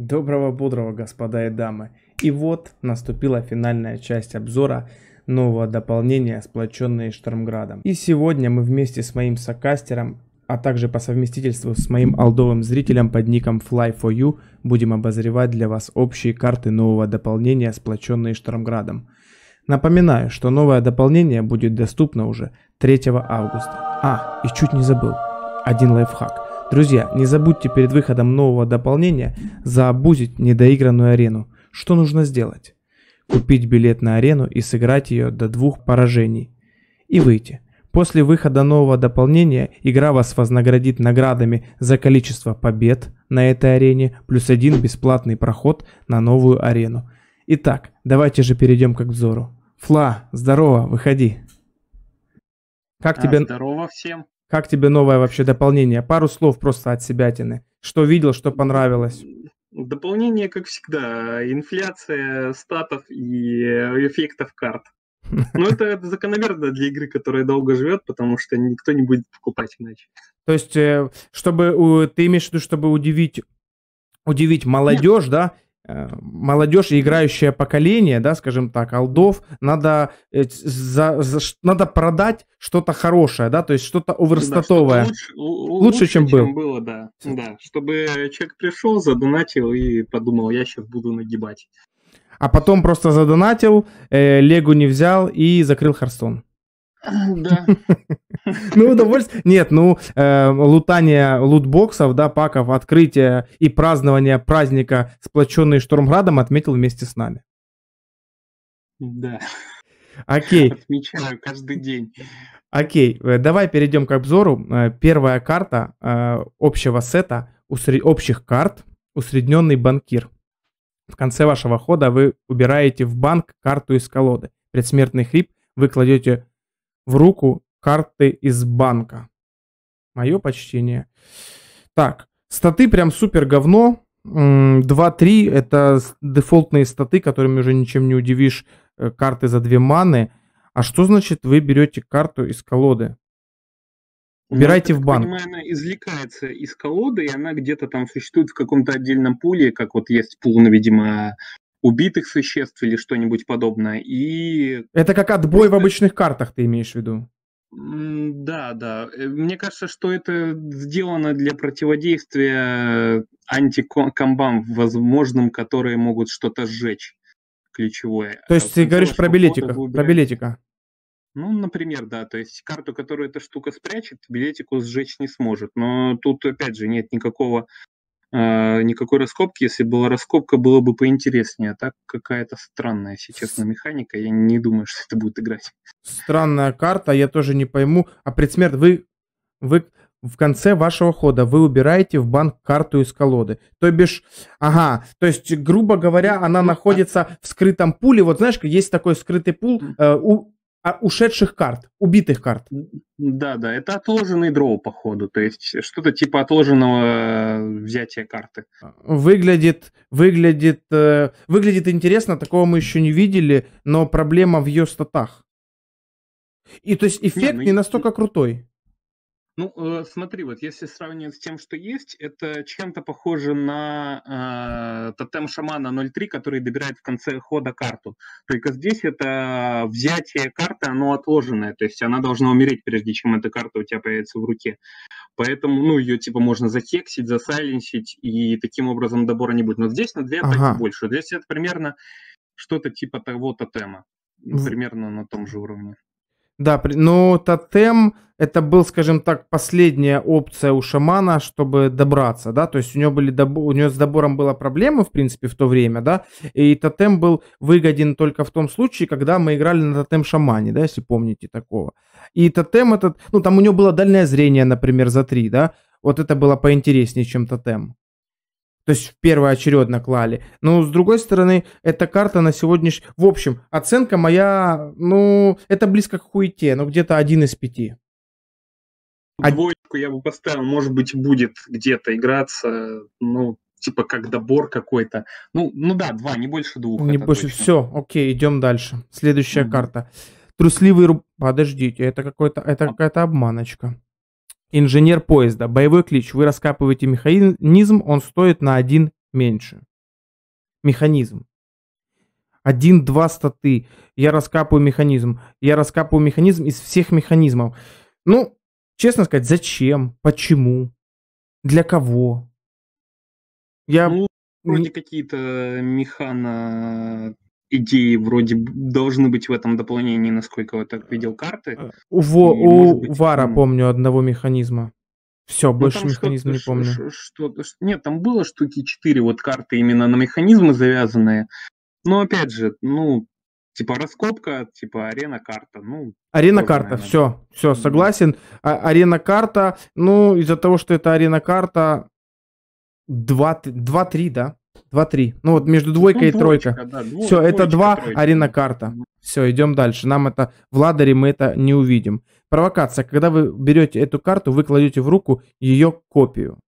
Доброго бодрого, господа и дамы. И вот наступила финальная часть обзора нового дополнения «Сплоченные Штормградом». И сегодня мы вместе с моим сокастером, а также по совместительству с моим алдовым зрителем под ником Fly4U будем обозревать для вас общие карты нового дополнения «Сплоченные Штормградом». Напоминаю, что новое дополнение будет доступно уже 3 августа. А, и чуть не забыл, один лайфхак – Друзья, не забудьте перед выходом нового дополнения заобузить недоигранную арену. Что нужно сделать? Купить билет на арену и сыграть ее до двух поражений. И выйти. После выхода нового дополнения игра вас вознаградит наградами за количество побед на этой арене, плюс один бесплатный проход на новую арену. Итак, давайте же перейдем к обзору. Фла, здорово, выходи. Как а, тебе... Здорово всем. Как тебе новое вообще дополнение? Пару слов просто от себя тины. Что видел, что понравилось? Дополнение, как всегда, инфляция статов и эффектов карт. Ну, это закономерно для игры, которая долго живет, потому что никто не будет покупать иначе. То есть, э, чтобы ты имеешь в виду, чтобы удивить, удивить молодежь, Нет. да, Э, молодежь и играющее поколение, да, скажем так, алдов, надо, э, за, за, надо продать что-то хорошее, да, то есть что-то оверстатовое. Да, что лучше, лучше, лучше, чем, чем был. было, да. да. Чтобы человек пришел, задонатил и подумал, я сейчас буду нагибать. А потом просто задонатил, э, Легу не взял и закрыл Харстон. Да. Ну, удовольствие. Нет, ну, э, лутание лутбоксов, да, паков, открытие и празднование праздника, сплоченный Штормградом, отметил вместе с нами. Да. Окей. Отмечаю каждый день. Окей, э, давай перейдем к обзору. Э, первая карта общего сета, усред... общих карт, усредненный банкир. В конце вашего хода вы убираете в банк карту из колоды. Предсмертный хрип вы кладете в руку карты из банка. Мое почтение. Так, статы прям супер говно. 2-3 это дефолтные статы, которыми уже ничем не удивишь. Э, карты за 2 маны. А что значит вы берете карту из колоды? Убирайте ну, в банк. понимаю, она извлекается из колоды, и она где-то там существует в каком-то отдельном пуле, как вот есть пул, видимо, убитых существ или что-нибудь подобное. И... Это как отбой Просто... в обычных картах, ты имеешь в виду? Да, да. Э, мне кажется, что это сделано для противодействия антикомбам возможным, которые могут что-то сжечь. Ключевое. То есть а ты говоришь про билетика, про билетика. Ну, например, да, то есть карту, которую эта штука спрячет, билетику сжечь не сможет. Но тут, опять же, нет никакого а, никакой раскопки. Если была раскопка, было бы поинтереснее. А так какая-то странная, сейчас на механика. Я не думаю, что это будет играть. Странная карта, а я тоже не пойму. А предсмерт, вы, вы в конце вашего хода вы убираете в банк карту из колоды. То бишь, ага, то есть, грубо говоря, она ну, а находится в скрытом пуле. Вот знаешь, есть такой скрытый пул, э, у, а ушедших карт, убитых карт. Да, да, это отложенный дроу, походу, то есть что-то типа отложенного э, взятия карты. А, выглядит, выглядит, э, выглядит интересно, такого мы еще не видели, но проблема в ее статах. И то есть эффект не, ну, не настолько крутой. Ну, э, смотри, вот если сравнивать с тем, что есть, это чем-то похоже на э, тотем шамана 0.3, который добирает в конце хода карту. Только здесь это взятие карты, оно отложенное, то есть она должна умереть, прежде чем эта карта у тебя появится в руке. Поэтому, ну, ее типа можно захексить, засайленсить, и таким образом добора не будет. Но здесь на 2 атаки больше. Здесь это примерно что-то типа того тотема. Примерно на том же уровне. Да, но тотем это был, скажем так, последняя опция у шамана, чтобы добраться, да, то есть у него были добо... у него с добором была проблема, в принципе, в то время, да, и тотем был выгоден только в том случае, когда мы играли на тотем шамане, да, если помните такого. И тотем этот, ну, там у него было дальнее зрение, например, за три, да, вот это было поинтереснее, чем тотем. То есть в первую очередь клали. Но с другой стороны, эта карта на сегодняшний... В общем, оценка моя, ну, это близко к хуете, но где-то один из пяти. Двоечку я бы поставил, может быть, будет где-то играться, ну, типа как добор какой-то. Ну, ну да, два, не больше двух. Не больше, точно. все, окей, идем дальше. Следующая mm-hmm. карта. Трусливый Подождите, это какой-то, это а какая-то обманочка. Инженер поезда. Боевой клич. Вы раскапываете механизм, он стоит на один меньше. Механизм. Один-два статы. Я раскапываю механизм. Я раскапываю механизм из всех механизмов. Ну, честно сказать, зачем? Почему? Для кого? Я... Ну, вроде какие-то механа идеи вроде должны быть в этом дополнении, насколько я так э, видел карты. У, э, Во, И, у быть, Вара там... помню одного механизма. Все, ну, больше механизм не помню. Что-то, что-то, нет, там было штуки 4 вот карты именно на механизмы завязанные. Но опять же, ну, типа раскопка, типа арена карта. Ну, арена карта, все, все, согласен. А, арена карта, ну, из-за того, что это арена карта, 2-3, да? два три, Ну вот между двойкой ну, и двоечка, тройка. Да, двое, Все, двоечка, это два тройка. арена карта. Все, идем дальше. Нам это в ладере мы это не увидим. Провокация. Когда вы берете эту карту, вы кладете в руку ее копию.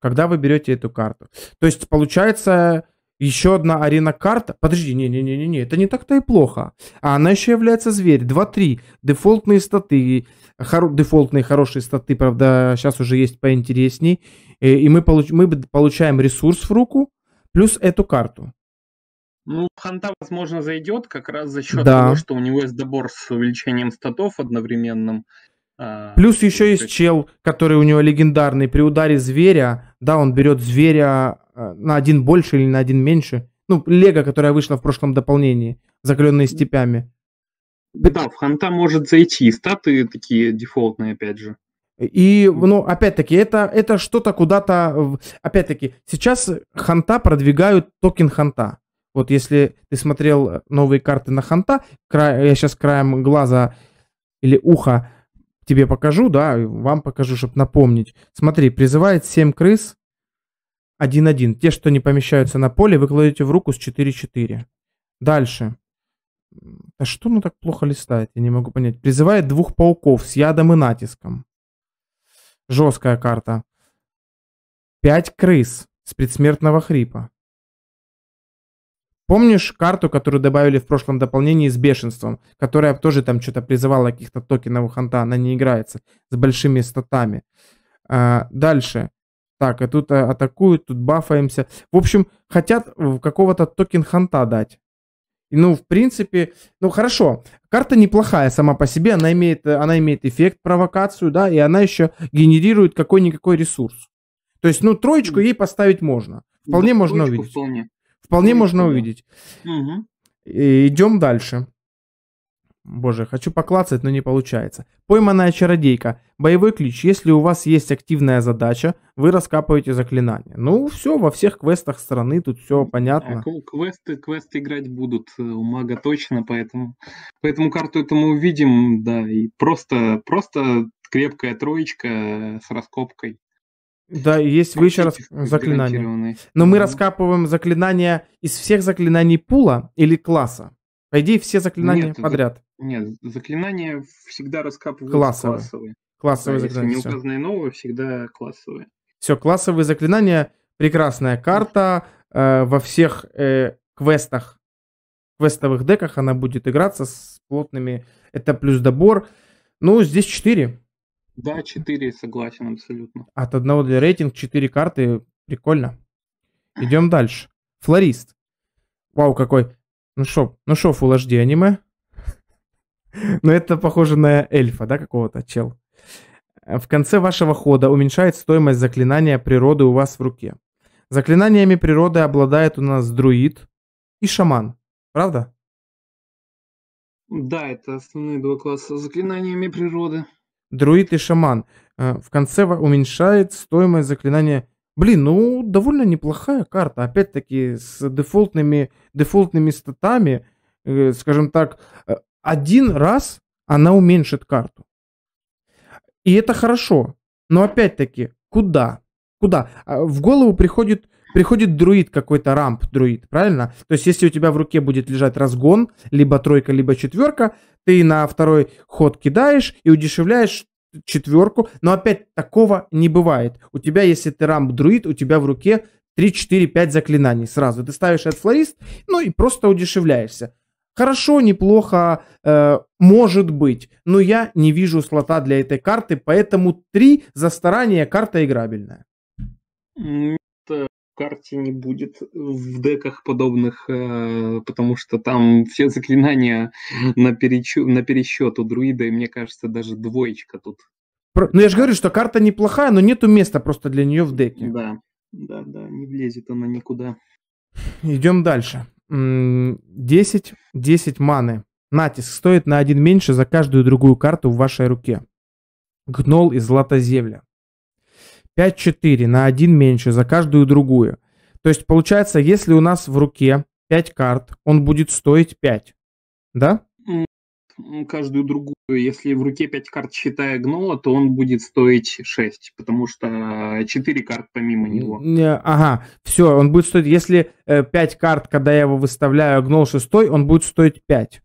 Когда вы берете эту карту. То есть получается еще одна арена карта. Подожди, не-не-не-не, это не так-то и плохо. А она еще является зверь. два три, Дефолтные статы. Хоро- дефолтные хорошие статы, правда, сейчас уже есть поинтересней. И, э, и мы, получ- мы получаем ресурс в руку плюс эту карту. Ну, Ханта, возможно, зайдет как раз за счет да. того, что у него есть добор с увеличением статов одновременным. А, плюс а, еще есть чел, который у него легендарный. При ударе зверя, да, он берет зверя а, на один больше или на один меньше. Ну, лего, которая вышла в прошлом дополнении, закаленные степями. Да, в Ханта может зайти. Статы такие дефолтные, опять же. И, ну, опять-таки, это, это что-то куда-то... Опять-таки, сейчас ханта продвигают токен ханта. Вот если ты смотрел новые карты на ханта, край, я сейчас краем глаза или уха тебе покажу, да, вам покажу, чтобы напомнить. Смотри, призывает 7 крыс, 1-1. Те, что не помещаются на поле, вы кладете в руку с 4-4. Дальше. А что ну так плохо листает? Я не могу понять. Призывает двух пауков с ядом и натиском. Жесткая карта. Пять крыс с предсмертного хрипа. Помнишь карту, которую добавили в прошлом дополнении с бешенством, которая тоже там что-то призывала каких-то токенов у ханта, она не играется, с большими статами. А, дальше. Так, и а тут а, атакуют, тут бафаемся. В общем, хотят э, какого-то токен ханта дать ну, в принципе, ну, хорошо. Карта неплохая сама по себе, она имеет, она имеет эффект, провокацию, да, и она еще генерирует какой-никакой ресурс. То есть, ну, троечку ей поставить можно. Вполне да, можно увидеть. Вполне. Вполне троечку, можно да. увидеть. Угу. И э, идем дальше. Боже, хочу поклацать, но не получается. Пойманная чародейка. Боевой ключ. Если у вас есть активная задача, вы раскапываете заклинание. Ну, все, во всех квестах страны тут все понятно. Да, квесты, квесты играть будут у мага точно, поэтому, поэтому карту это мы увидим, да, и просто, просто крепкая троечка с раскопкой. Да, есть вы еще раз заклинания. Но мы раскапываем заклинания из всех заклинаний пула или класса. По идее, все заклинания нет, подряд. За... Нет, заклинания всегда раскапываются классовые. классовые. Классовые да, заклинания. Если не указанные новые, всегда классовые. Все, классовые заклинания, прекрасная карта. Э, во всех э, квестах, квестовых деках она будет играться с плотными. Это плюс добор. Ну, здесь 4. Да, 4, согласен абсолютно. От одного для рейтинг 4 карты. Прикольно. Идем дальше. Флорист. Вау, какой. Ну шо, ну шо, Full HD аниме? Но ну, это похоже на эльфа, да, какого-то, чел. А в конце вашего хода уменьшает стоимость заклинания природы у вас в руке. Заклинаниями природы обладает у нас друид и шаман. Правда? Да, это основные два класса заклинаниями природы. Друид и шаман. Э, в конце уменьшает стоимость заклинания Блин, ну, довольно неплохая карта. Опять-таки, с дефолтными, дефолтными статами, э, скажем так, э, один раз она уменьшит карту. И это хорошо. Но опять-таки, куда? Куда? А, в голову приходит, приходит друид какой-то, рамп друид, правильно? То есть, если у тебя в руке будет лежать разгон, либо тройка, либо четверка, ты на второй ход кидаешь и удешевляешь четверку, но опять такого не бывает. У тебя, если ты рамп-друид, у тебя в руке 3, 4, 5 заклинаний сразу. Ты ставишь от флорист, ну и просто удешевляешься. Хорошо, неплохо, э, может быть, но я не вижу слота для этой карты, поэтому 3 за старание карта играбельная. Это карте не будет в деках подобных, э, потому что там все заклинания на, перечу, на пересчет у друида, и мне кажется, даже двоечка тут. Ну я же говорю, что карта неплохая, но нету места просто для нее в деке. Да, да, да, не влезет она никуда. Идем дальше. 10, 10 маны. Натиск стоит на один меньше за каждую другую карту в вашей руке. Гнол из Златоземля. 5-4 на один меньше за каждую другую. То есть получается, если у нас в руке 5 карт, он будет стоить 5. Да? Каждую другую. Если в руке 5 карт, считая гнола, то он будет стоить 6, потому что 4 карт помимо него. Ага, все, он будет стоить... Если 5 э, карт, когда я его выставляю, а гнол 6, он будет стоить 5.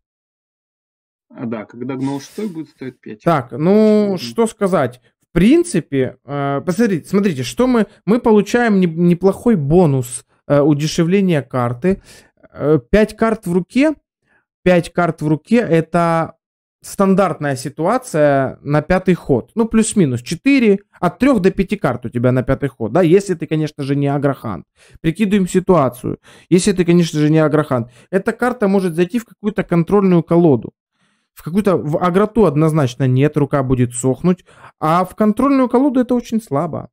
А, да, когда гнол 6 будет стоить 5. Так, ну, mm-hmm. что сказать принципе, э, посмотрите, смотрите, что мы, мы получаем неплохой бонус э, удешевления карты. 5 э, карт в руке, пять карт в руке это стандартная ситуация на пятый ход. Ну, плюс-минус 4, от 3 до 5 карт у тебя на пятый ход, да, если ты, конечно же, не агрохант. Прикидываем ситуацию. Если ты, конечно же, не агрохант, эта карта может зайти в какую-то контрольную колоду. В какую-то в агроту однозначно нет, рука будет сохнуть, а в контрольную колоду это очень слабо.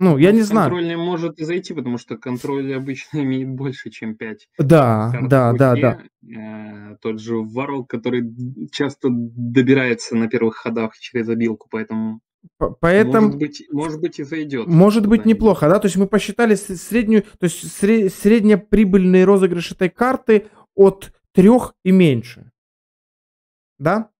Ну, я ну, не знаю. Контрольный может и зайти, потому что контроль обычно имеет больше, чем 5. Да, да, да, да. Э, тот же Варл, который часто добирается на первых ходах через обилку, поэтому... Поэтому... Может быть, может быть и зайдет. Может быть, неплохо, да? То есть мы посчитали среднюю, то есть среднеприбыльный розыгрыш этой карты от трех и меньше. Да?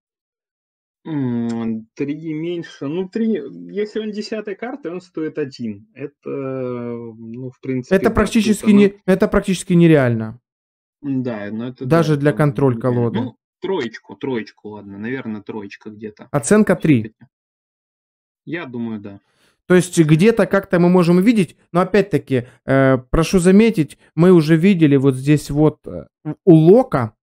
Три и меньше. Ну, три. Если он десятая карта, он стоит один. Это, ну, в принципе. Это практически оно... не, это практически нереально. Да, но это даже да, для контроль колоды. Ну, троечку, троечку, ладно, наверное, троечка где-то. Оценка три. Я думаю, да. То есть где-то как-то мы можем увидеть, но опять-таки, э, прошу заметить, мы уже видели вот здесь вот э, у Лока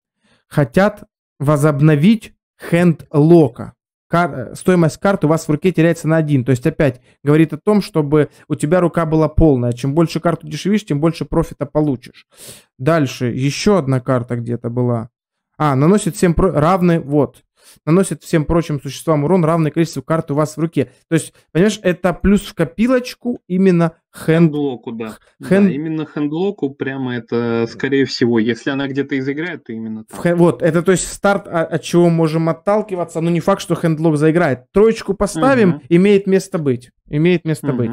хотят возобновить хенд Лока. Кар, э, стоимость карт у вас в руке теряется на один, То есть опять говорит о том, чтобы у тебя рука была полная. Чем больше карту дешевишь, тем больше профита получишь. Дальше еще одна карта где-то была. А, наносит 7 про... равны, вот, наносит всем прочим существам урон, равное количеству карт у вас в руке. То есть, понимаешь, это плюс в копилочку именно хендлоку, да. Хэнд... да. Именно хендлоку прямо это, скорее всего, если она где-то изыграет, то именно так. Хэн... Вот, это то есть старт, а, от чего можем отталкиваться, но не факт, что хендлок заиграет. Троечку поставим, угу. имеет место быть. Имеет место угу. быть.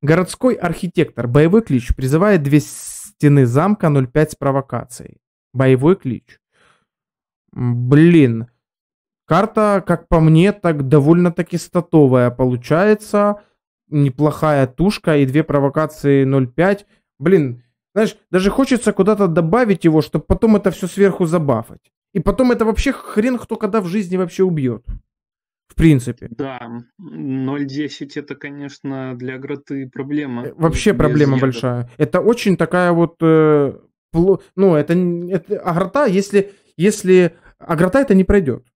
Городской архитектор. Боевой клич. Призывает две стены замка 0,5 с провокацией. Боевой клич. Блин. Карта, как по мне, так довольно-таки статовая получается. Неплохая тушка и две провокации 0.5. Блин, знаешь, даже хочется куда-то добавить его, чтобы потом это все сверху забафать. И потом это вообще хрен кто когда в жизни вообще убьет. В принципе. Да, 0.10 это, конечно, для гроты проблема. Э, вообще Без проблема ядер. большая. Это очень такая вот... Э, ну, это... это а грота, если... если а грота это не пройдет.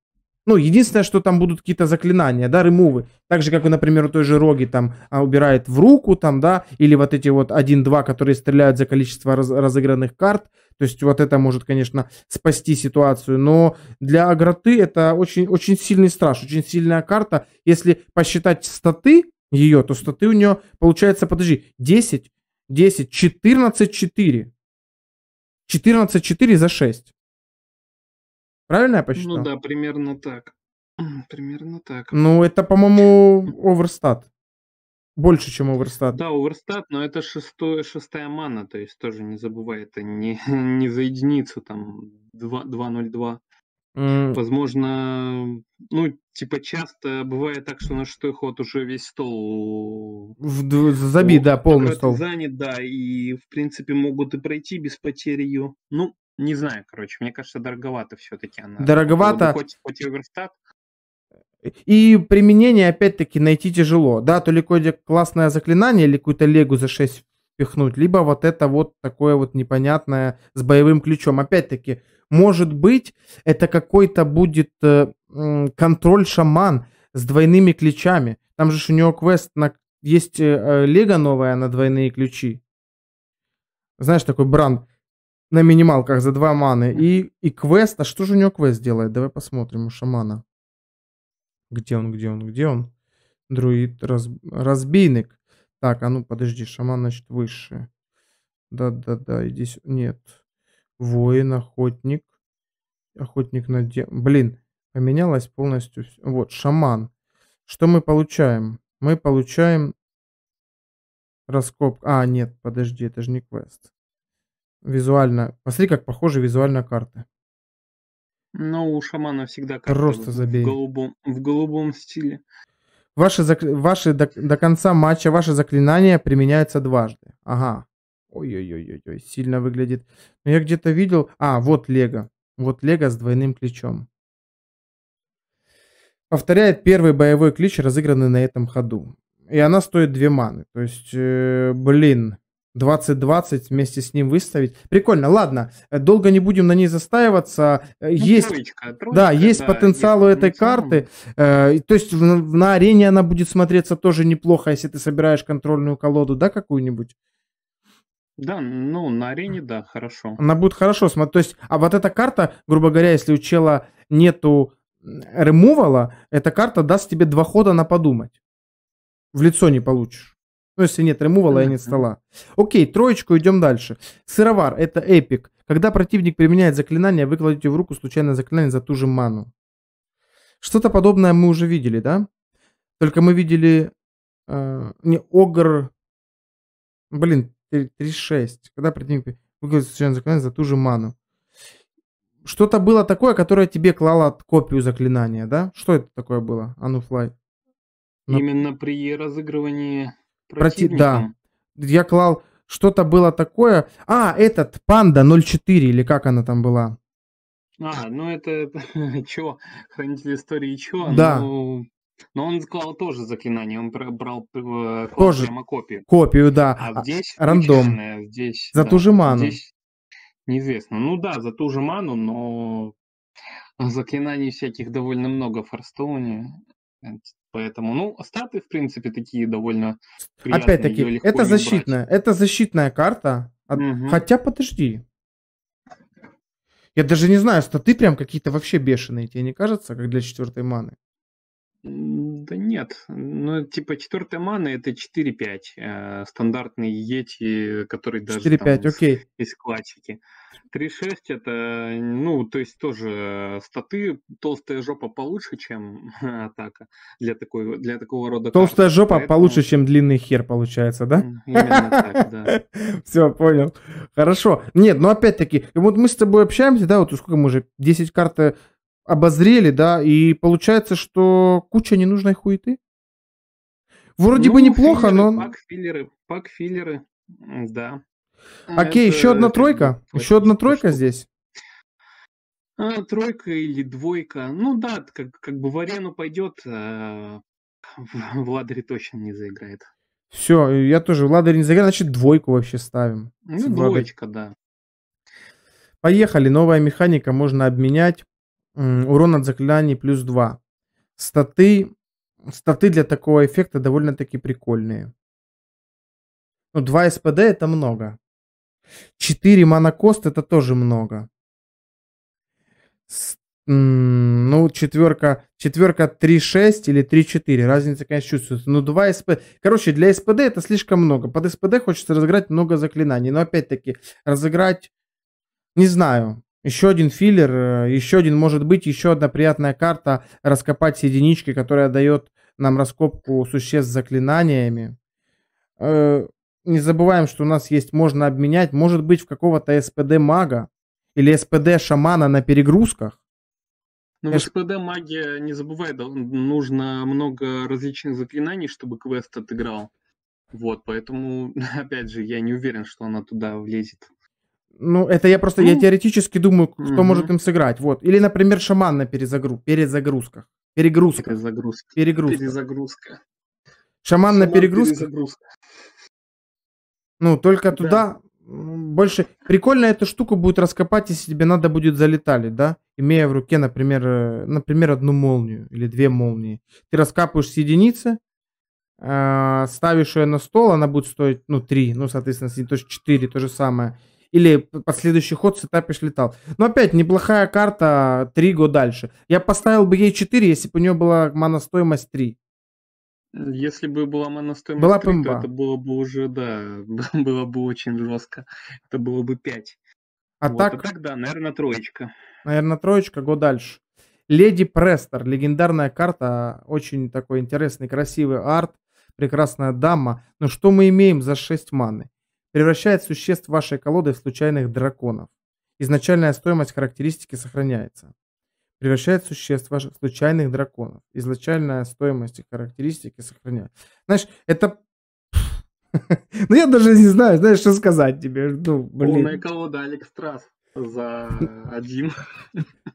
Ну, единственное, что там будут какие-то заклинания, да, ремувы. Так же, как, например, у той же Роги там а, убирает в руку, там, да, или вот эти вот 1-2, которые стреляют за количество раз, разыгранных карт. То есть вот это может, конечно, спасти ситуацию. Но для Агроты это очень, очень сильный страж, очень сильная карта. Если посчитать статы ее, то статы у нее получается, подожди, 10, 10, 14, 4. 14, 4 за 6. Правильно я ну посчитал? Ну да, примерно так. Примерно так. Ну, это, по-моему, оверстат. Больше, чем оверстат. Да, оверстат, но это шестое шестая мана, то есть тоже не забывай, это не, не за единицу, там 2, 2.02. Mm. Возможно, ну, типа часто бывает так, что на шестой ход уже весь стол... В, забит, да, полный стол. Занят, да, и, в принципе, могут и пройти без потерь ее. Ну, не знаю, короче, мне кажется, дороговато все-таки она. Ну, дороговато. Хоть, хоть и оверстат. И применение, опять-таки, найти тяжело. Да, то ли какое-то классное заклинание, или какую-то легу за 6 впихнуть, либо вот это вот такое вот непонятное с боевым ключом. Опять-таки, может быть, это какой-то будет э, контроль-шаман с двойными ключами. Там же у него квест на... Есть э, э, лего новая на двойные ключи. Знаешь, такой бранд на минималках за два маны. И, и квест. А что же у него квест делает? Давай посмотрим у шамана. Где он, где он, где он? Друид, раз, разбийник. Так, а ну подожди, шаман, значит, выше. Да-да-да, иди сюда. Нет. Воин, охотник. Охотник на де... Блин, поменялось полностью все. Вот, шаман. Что мы получаем? Мы получаем раскоп... А, нет, подожди, это же не квест визуально. Посмотри, как похожи визуально карты. Но ну, у шамана всегда карты Просто забей. В, голубом, в голубом стиле. Ваши, зак... ваши до, до конца матча ваши заклинания применяются дважды. Ага. Ой-ой-ой-ой, сильно выглядит. Но я где-то видел... А, вот лего. Вот лего с двойным ключом. Повторяет первый боевой клич, разыгранный на этом ходу. И она стоит две маны. То есть, э, блин, 2020 вместе с ним выставить. Прикольно, ладно, э, долго не будем на ней застаиваться. Э, ну, есть, троечка, троечка, да, есть да, потенциал есть у этой потенциал. карты. Э, то есть на арене она будет смотреться тоже неплохо, если ты собираешь контрольную колоду, да, какую-нибудь? Да, ну, на арене, да, хорошо. Она будет хорошо смотреть. То есть, а вот эта карта, грубо говоря, если у чела нету ремувала, эта карта даст тебе два хода на подумать. В лицо не получишь. Ну, если нет ремувала, я не стала. Окей, троечку, идем дальше. Сыровар, это эпик. Когда противник применяет заклинание, вы кладете в руку случайное заклинание за ту же ману. Что-то подобное мы уже видели, да? Только мы видели... Э, не, Огр... Блин, 3-6. Когда противник выкладывает случайное заклинание за ту же ману. Что-то было такое, которое тебе клало от копию заклинания, да? Что это такое было, Ануфлай? Именно при разыгрывании противником. Проти... Да. Я клал... Что-то было такое... А, этот, Панда 04, или как она там была? А, ну это... чё, Хранитель истории чё? Да. Ну, но он клал тоже заклинание, он брал э, тоже прямо копию. Копию, да. А, а здесь рандом. Здесь, за да, ту же ману. Здесь неизвестно. Ну да, за ту же ману, но заклинаний всяких довольно много в Форстоуне. Поэтому, ну, старты, в принципе, такие довольно приятные. Опять-таки, это защитная, брать. это защитная карта. Угу. Хотя, подожди. Я даже не знаю, статы прям какие-то вообще бешеные, тебе не кажется, как для четвертой маны? Да нет, ну типа четвертая мана это 4-5, э, стандартные ети, которые даже 4, 5, там, окей. из классики. 3-6 это, ну то есть тоже статы, толстая жопа получше, чем атака для, такой, для такого рода Толстая карты, жопа поэтому... получше, чем длинный хер получается, да? Именно так, да. Все, понял. Хорошо. Нет, ну опять-таки, вот мы с тобой общаемся, да, вот сколько мы уже, 10 карт э, обозрели, да, и получается, что куча ненужной хуеты. Вроде ну, бы неплохо, филлеры, но... Пак-филлеры, пак-филлеры, да. А а окей, это... еще одна тройка? Это... Еще одна тройка что? здесь? А, тройка или двойка. Ну да, как, как бы в арену пойдет, а... в Ладре точно не заиграет. Все, я тоже в Ладре не заиграю, значит двойку вообще ставим. Ну, двоечка, да. Поехали, новая механика можно обменять урон от заклинаний плюс 2. Статы, статы для такого эффекта довольно-таки прикольные. Ну, 2 СПД это много. 4 монокост это тоже много. С, ну, четверка, четверка 3-6 или 3-4. Разница, конечно, чувствуется. Ну, 2 СПД. Короче, для СПД это слишком много. Под СПД хочется разыграть много заклинаний. Но, опять-таки, разыграть... Не знаю. Еще один филлер, э, еще один, может быть, еще одна приятная карта раскопать с единички, которая дает нам раскопку существ с заклинаниями. Э, не забываем, что у нас есть, можно обменять, может быть, в какого-то СПД мага или СПД шамана на перегрузках. Ну, в СПД магия, не забывай, да, нужно много различных заклинаний, чтобы квест отыграл. Вот, поэтому, опять же, я не уверен, что она туда влезет. Ну, это я просто, я ну. теоретически думаю, кто может им сыграть. Вот. Или, например, шаман на перезагру... перезагрузках. Перегрузка. Перезагрузка. Перегрузка. Перезагрузка. Шаман, Шаман на перегрузке. Перезагрузка. Ну, только да. туда больше... Прикольно эту штуку будет раскопать, если тебе надо будет залетали, да? Имея в руке, например, э, например одну молнию или две молнии. Ты раскапываешь с единицы, а, ставишь ее на стол, она будет стоить, ну, три, ну, соответственно, то есть четыре, то же самое или под следующий ход сетапишь летал. Но опять, неплохая карта, 3 года дальше. Я поставил бы ей 4, если бы у нее была маностоимость 3. Если бы была моностоимость была 3, то это было бы уже, да, было бы очень жестко. Это было бы 5. А, вот, а так... а так, да, наверное, троечка. Наверное, троечка, год дальше. Леди престор легендарная карта, очень такой интересный, красивый арт, прекрасная дама. Но что мы имеем за 6 маны? превращает существ вашей колоды в случайных драконов. Изначальная стоимость характеристики сохраняется. Превращает существ ваших случайных драконов. Изначальная стоимость и характеристики сохраняется. Знаешь, это... Ну, я даже не знаю, знаешь, что сказать тебе. Ну, блин. Полная колода Алекс за один.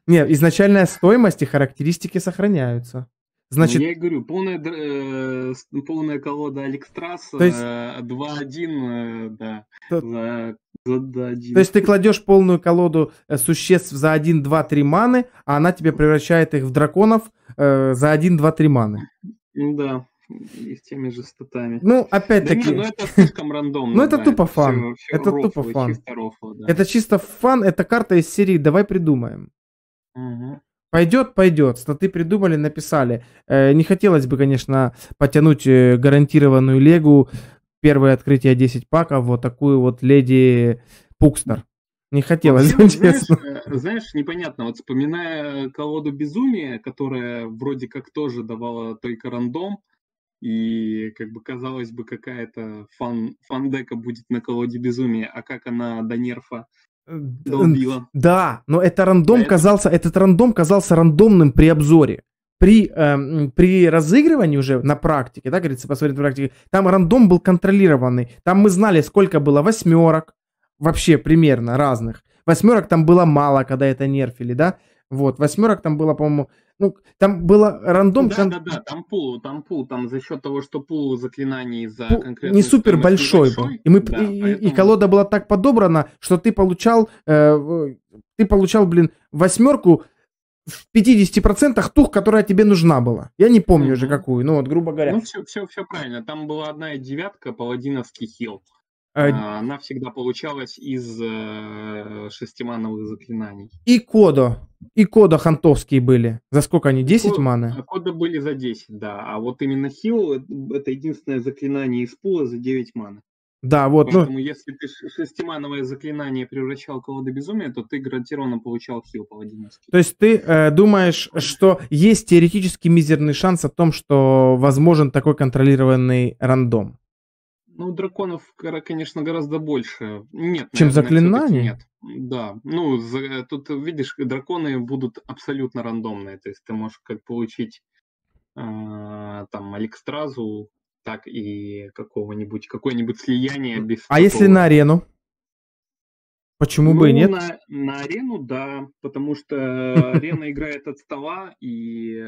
Нет, изначальная стоимость и характеристики сохраняются. Значит, я и говорю, полная, э, полная колода Алекс-трасса, есть... 2-1, э, э, да, то... за, за, за 1. То есть ты кладешь полную колоду э, существ за 1, 2, 3 маны, а она тебе превращает их в драконов э, за 1, 2, 3 маны. Ну да, и с теми же статами. Ну, опять-таки... Да ну это слишком рандомно. Ну это тупо фан. Это тупо фан. Это чисто фан, это карта из серии «Давай придумаем». Угу. Пойдет, пойдет. Статы придумали, написали. Э, не хотелось бы, конечно, потянуть э, гарантированную легу. Первое открытие 10 паков. Вот такую вот леди Пукстер. Не хотелось, вот, ну, честно. Э, знаешь, непонятно, вот вспоминая колоду безумия, которая вроде как тоже давала только рандом, и как бы казалось бы какая-то фан, фан-дека будет на колоде безумия, а как она до нерфа Э, Долбило. Да, но это рандом Поэтому... казался, этот рандом казался рандомным при обзоре. При, э, при разыгрывании уже на практике, да, говорится, посмотреть на практике, там рандом был контролированный. Там мы знали, сколько было восьмерок, вообще примерно разных. Восьмерок там было мало, когда это нерфили, да. Вот, восьмерок там было, по-моему, ну, там было рандом. Да, да, да, там пул, там пул, там за счет того, что пул заклинаний за пул конкретно. Не супер большой, большой был. И, мы, да, и, поэтому... и колода была так подобрана, что ты получал, э, ты получал, блин, восьмерку в 50% тух, которая тебе нужна была. Я не помню mm-hmm. уже какую, ну вот, грубо говоря. Ну, все, все, все правильно. Там была одна девятка, паладиновский хил. Э, а, она всегда получалась из э, шестимановых заклинаний. И кода. И кода хантовские были. За сколько они? 10 маны? А, кода были за 10, да. А вот именно хил это единственное заклинание из пула за 9 маны. Да, вот. Ну Поэтому ну... если ты шестимановое заклинание превращал кого до безумия, то ты гарантированно получал хил по паладинский. То есть ты э, думаешь, что есть теоретически мизерный шанс о том, что возможен такой контролированный рандом? Ну, драконов, конечно, гораздо больше. Нет. Чем наверное, заклинаний? Нет. Да. Ну, за, э, тут, видишь, драконы будут абсолютно рандомные. То есть ты можешь как получить э, там Алекстразу, так и какого-нибудь, какое-нибудь слияние без... А такого. если на арену? Почему ну, бы и ну, нет? На, на арену, да, потому что арена играет от стола, и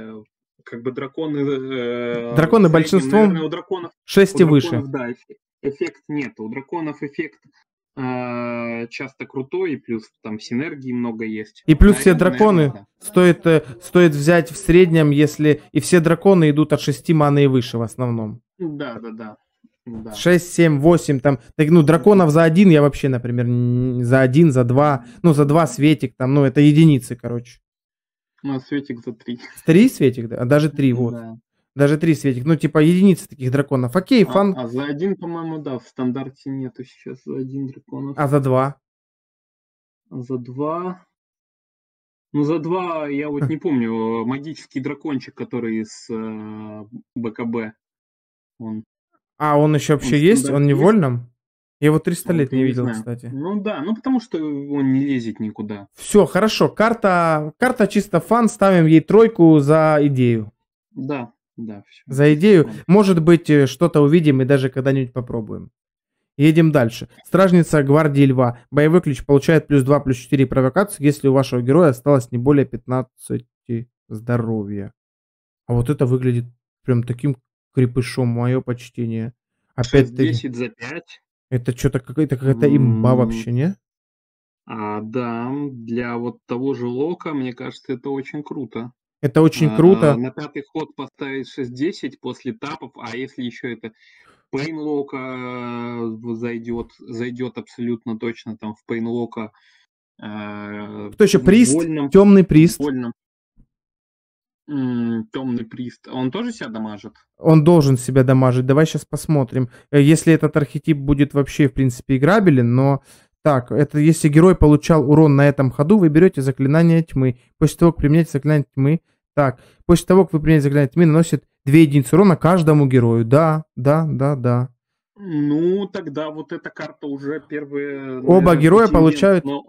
как бы драконы... Э, э драконы среднем, большинством наверное, у драконов, 6 и выше. Да, эффект, нет. У драконов эффект э, часто крутой, и плюс там синергии много есть. И плюс да, все драконы наверное, стоит, э, стоит взять в среднем, если... И все драконы идут от 6 маны и выше в основном. Да, да, да. Да. 6, 7, 8, там, ну, драконов за один я вообще, например, за один, за два, ну, за два светик, там, ну, это единицы, короче. Ну, светик за три. Три светик, да? а Даже три, вот. Да. Даже три светик. Ну, типа, единицы таких драконов. Окей, а, фан. А за один, по-моему, да, в стандарте нету сейчас за один драконов. А за два? А за два... Ну, за два, я вот хм. не помню, магический дракончик, который из э, БКБ, он... А, он еще вообще он есть? Он не вольным? Я его 300 лет не, не видел, знаю. кстати. Ну да, ну потому что он не лезет никуда. Все, хорошо. Карта, карта чисто фан. Ставим ей тройку за идею. Да, да. Все. За идею. Все. Может быть, э, что-то увидим и даже когда-нибудь попробуем. Едем дальше. Стражница Гвардии Льва. Боевой ключ получает плюс 2, плюс 4 провокацию, если у вашего героя осталось не более 15 здоровья. А вот это выглядит прям таким крепышом, мое почтение. Опять 10 за 5. Это что-то какая-то какая-то имба вообще, не? А, да, для вот того же Лока, мне кажется, это очень круто. Это очень а, круто. На пятый ход поставить 6-10 после тапов, а если еще это Пейнлока э, зайдет, зайдет абсолютно точно там в Пейнлока. Э, Кто еще прист? Вольном, темный приз Вольном. Темный прист, а он тоже себя дамажит? Он должен себя дамажить. Давай сейчас посмотрим. Э, если этот архетип будет вообще, в принципе, играбелен, но так, это если герой получал урон на этом ходу, вы берете заклинание тьмы. После того, как применяете заклинание тьмы, так, после того, как вы применяете заклинание тьмы, наносит 2 единицы урона каждому герою. Да, да, да, да. Ну, тогда вот эта карта уже первые... Оба наверное, героя получают... На,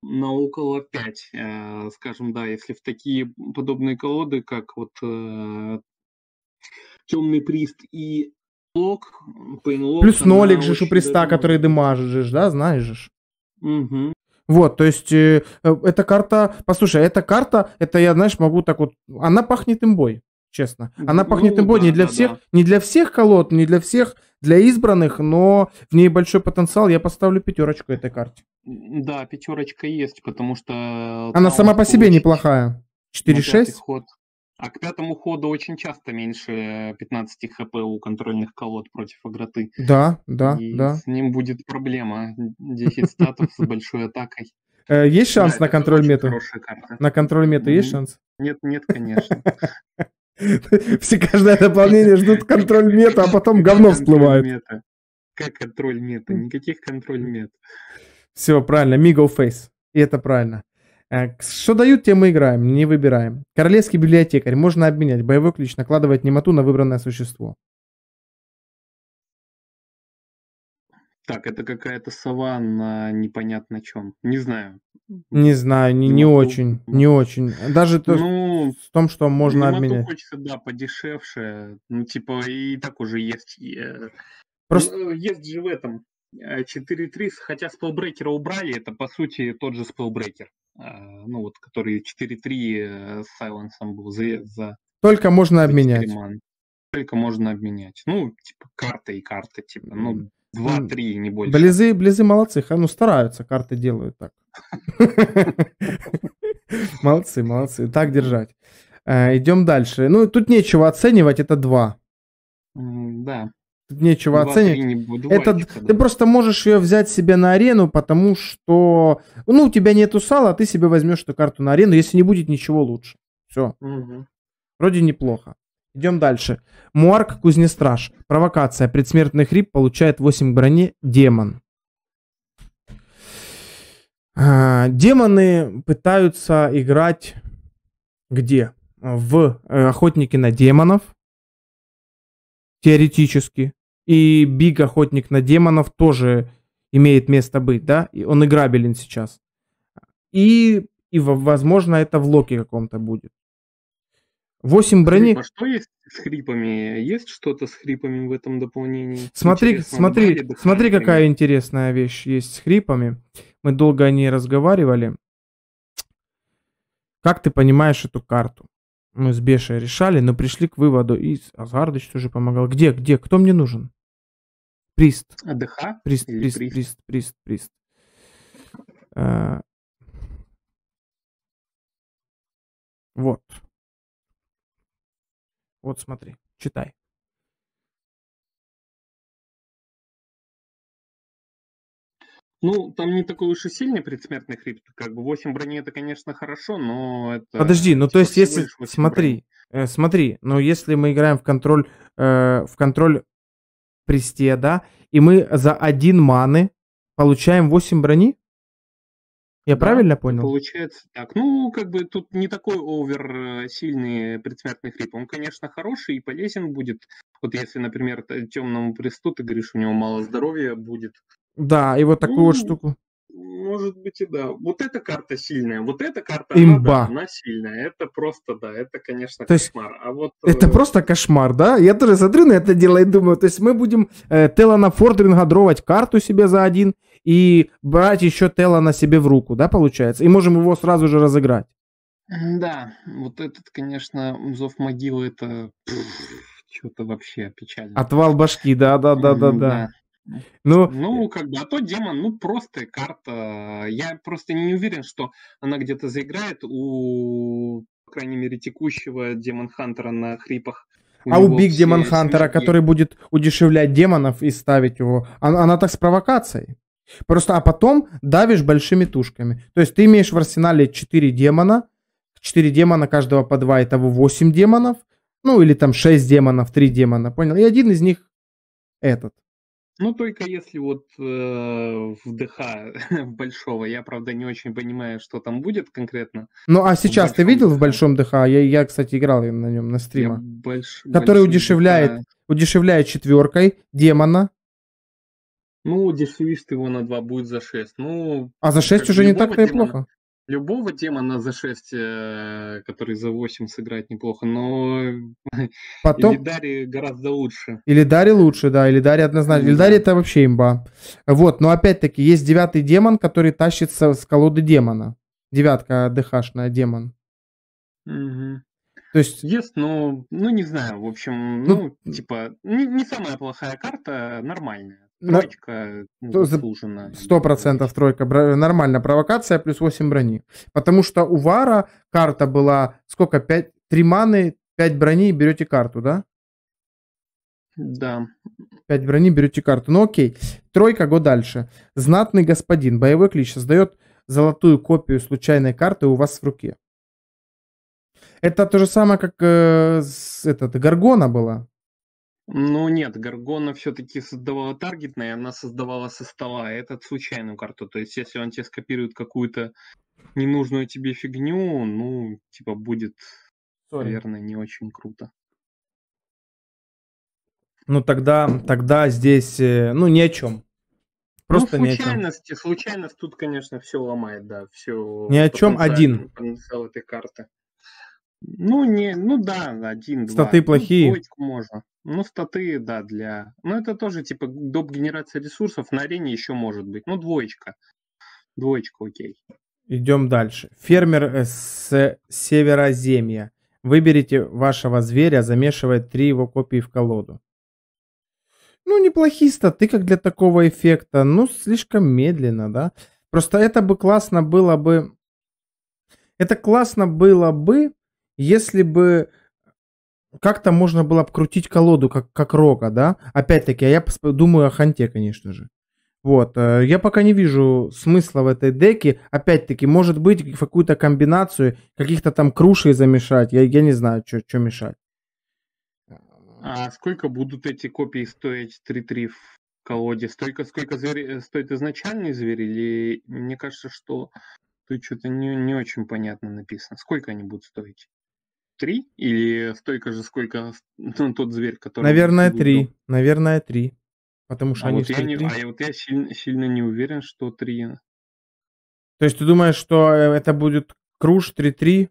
на около 5, э, скажем, да, если в такие подобные колоды, как вот э, Темный Прист и Лок, Пейнлок... Плюс нолик же у Приста, да, который дымажит же, да, знаешь же. Угу. Вот, то есть э, э, эта карта, послушай, эта карта, это я, знаешь, могу так вот, она пахнет имбой честно. Она пахнет ну, имбой да, не для да, всех, да. не для всех колод, не для всех, для избранных, но в ней большой потенциал. Я поставлю пятерочку этой карте. Да, пятерочка есть, потому что... Э, Она сама по себе неплохая. 4-6. Ну, а к пятому ходу очень часто меньше 15 э, хп у контрольных колод против агроты. Да, да, И да. С ним будет проблема. Дефицит статов с большой атакой. Э, есть шанс да, на контроль мету? На контроль мету есть шанс? Нет, нет, конечно. Все каждое дополнение ждут контроль мета, а потом говно всплывает. Как контроль мета? Никаких контроль мет. Все, правильно. Мигл фейс. И это правильно. Э, что дают, тем мы играем, не выбираем. Королевский библиотекарь. Можно обменять. Боевой ключ. Накладывать немоту на выбранное существо. Так, это какая-то сова на непонятно чем. Не знаю. Не знаю, не, не очень, не очень. Даже то, ну, в том, что можно обменять. хочется, да, подешевше. Ну, типа, и так уже есть. Просто... Ну, есть же в этом. 4.3, э, хотя спелбрекера убрали, это, по сути, тот же спелбрекер. А, ну, вот, который 4.3 э, с сайленсом был за... за Только можно за обменять. Только можно обменять. Ну, типа, карта и карта, типа, ну... Два-три, не больше. Близы, близы молодцы, ну стараются, карты делают так. Молодцы, молодцы, так держать. Э, идем дальше. Ну, тут нечего оценивать, это два. Да. Тут нечего оценивать. это, типа, Ты просто можешь ее взять себе на арену, потому что, ну, у тебя нету сала, а ты себе возьмешь эту карту на арену, если не будет ничего лучше. Все. Вроде неплохо. Идем дальше. Муарк Кузнестраж. Провокация. Предсмертный хрип получает 8 брони. Демон. А, демоны пытаются играть где? В э, Охотники на демонов. Теоретически. И Биг Охотник на демонов тоже имеет место быть, да? И он играбелен сейчас. И, и возможно, это в Локе каком-то будет. Восемь брони. А что есть с хрипами? Есть что-то с хрипами в этом дополнении? Смотри, Интересно, а смотри, смотри, какая интересная вещь есть с хрипами. Мы долго о ней разговаривали. Как ты понимаешь эту карту? Мы с Бешей решали, но пришли к выводу, и Азгардыч тоже помогал. Где, где, кто мне нужен? Прист. АДХ? Прист, прист, прист, прист, прист, прист. А... Вот. Вот смотри, читай. Ну, там не такой уж и сильный предсмертный хрип, как бы 8 брони это, конечно, хорошо, но это... Подожди, ну то типа есть если... Смотри, э, смотри, но если мы играем в контроль, э, в контроль престе, да, и мы за один маны получаем 8 брони? Я да, правильно понял? Получается так. Ну, как бы тут не такой овер э, сильный предсмертный хрип. Он, конечно, хороший и полезен будет. Вот если, например, темному престу ты говоришь, у него мало здоровья будет. Да, и вот такую ну, вот штуку. Может быть и да. Вот эта карта сильная, вот эта карта, Имба. Она, да, она сильная. Это просто, да, это, конечно, то кошмар. А вот, это э... просто кошмар, да? Я тоже смотрю на это дело и думаю, то есть мы будем э, Телана Фордринга дровать карту себе за один, и брать еще тело на себе в руку, да, получается? И можем его сразу же разыграть. Да, вот этот, конечно, зов могилы, это что-то вообще печально. Отвал башки, да-да-да-да-да. Ну, ну, как бы, а то демон, ну, простая карта. Я просто не уверен, что она где-то заиграет у, по крайней мере, текущего демон Хантера на хрипах. У а у Биг Демон Хантера, который будет удешевлять демонов и ставить его, она, она так с провокацией? Просто, а потом давишь большими тушками. То есть ты имеешь в арсенале 4 демона, 4 демона каждого по 2, это 8 демонов, ну или там 6 демонов, 3 демона, понял? И один из них этот. Ну, только если вот э, в ДХ большого. Я, правда, не очень понимаю, что там будет конкретно. Ну, а сейчас ты видел ДХ? в большом ДХ? Я, я, кстати, играл на нем на стрима. больш... Который удешевляет, ДХ... удешевляет четверкой демона, ну, дешевист его на 2 будет за 6. Ну, а за 6 уже не так-то и плохо. Любого демона за 6, э, который за 8 сыграет неплохо, но Потом... Или Илидари гораздо лучше. Или Илидари лучше, да, или Илидари однозначно. Или Илидари это вообще имба. Вот, но опять-таки есть девятый демон, который тащится с колоды демона. Девятка ДХшная демон. То есть... Есть, но, ну не знаю, в общем, ну, ну типа, не, не самая плохая карта, нормальная. Тройка ну, заслуженная. Сто процентов тройка. Нормально. Провокация плюс 8 брони. Потому что у Вара карта была сколько? 5, 3 маны, 5 брони и берете карту, да? Да. 5 брони, берете карту. Ну окей. Тройка, год дальше. Знатный господин. Боевой клич создает золотую копию случайной карты у вас в руке. Это то же самое, как э, с, этот, Гаргона была. Ну нет, Гаргона все-таки создавала таргетное, она создавала со стола, а этот случайную карту. То есть, если он тебе скопирует какую-то ненужную тебе фигню, ну, типа, будет, Sorry. наверное, не очень круто. Ну тогда, тогда здесь, э, ну, ни о чем. Просто ну, случайности, ни о чем. случайность тут, конечно, все ломает, да, все. Ни о чем один. Потенциал этой карты. Ну, не, ну да, один, Статы два. Ну, плохие. Ну, можно. Ну, статы, да, для... Ну, это тоже, типа, доп. генерация ресурсов на арене еще может быть. Ну, двоечка. Двоечка, окей. Идем дальше. Фермер э, с североземья. Выберите вашего зверя, замешивая три его копии в колоду. Ну, неплохие статы, как для такого эффекта. Ну, слишком медленно, да? Просто это бы классно было бы... Это классно было бы, если бы как-то можно было обкрутить колоду, как, как рока, да? Опять-таки, а я думаю о ханте, конечно же. Вот, э, я пока не вижу смысла в этой деке. Опять-таки, может быть, какую-то комбинацию каких-то там крушей замешать. Я, я не знаю, что мешать. А сколько будут эти копии стоить 3-3 в колоде? Столько, сколько зверь, э, стоит изначальный зверь? Или мне кажется, что тут что-то не, не очень понятно написано. Сколько они будут стоить? три или столько же, сколько ну, тот зверь, который... Наверное, три. Наверное, три. Потому что а они вот я не, три. А вот я сильно, сильно не уверен, что три. То есть ты думаешь, что э, это будет Круш 3-3,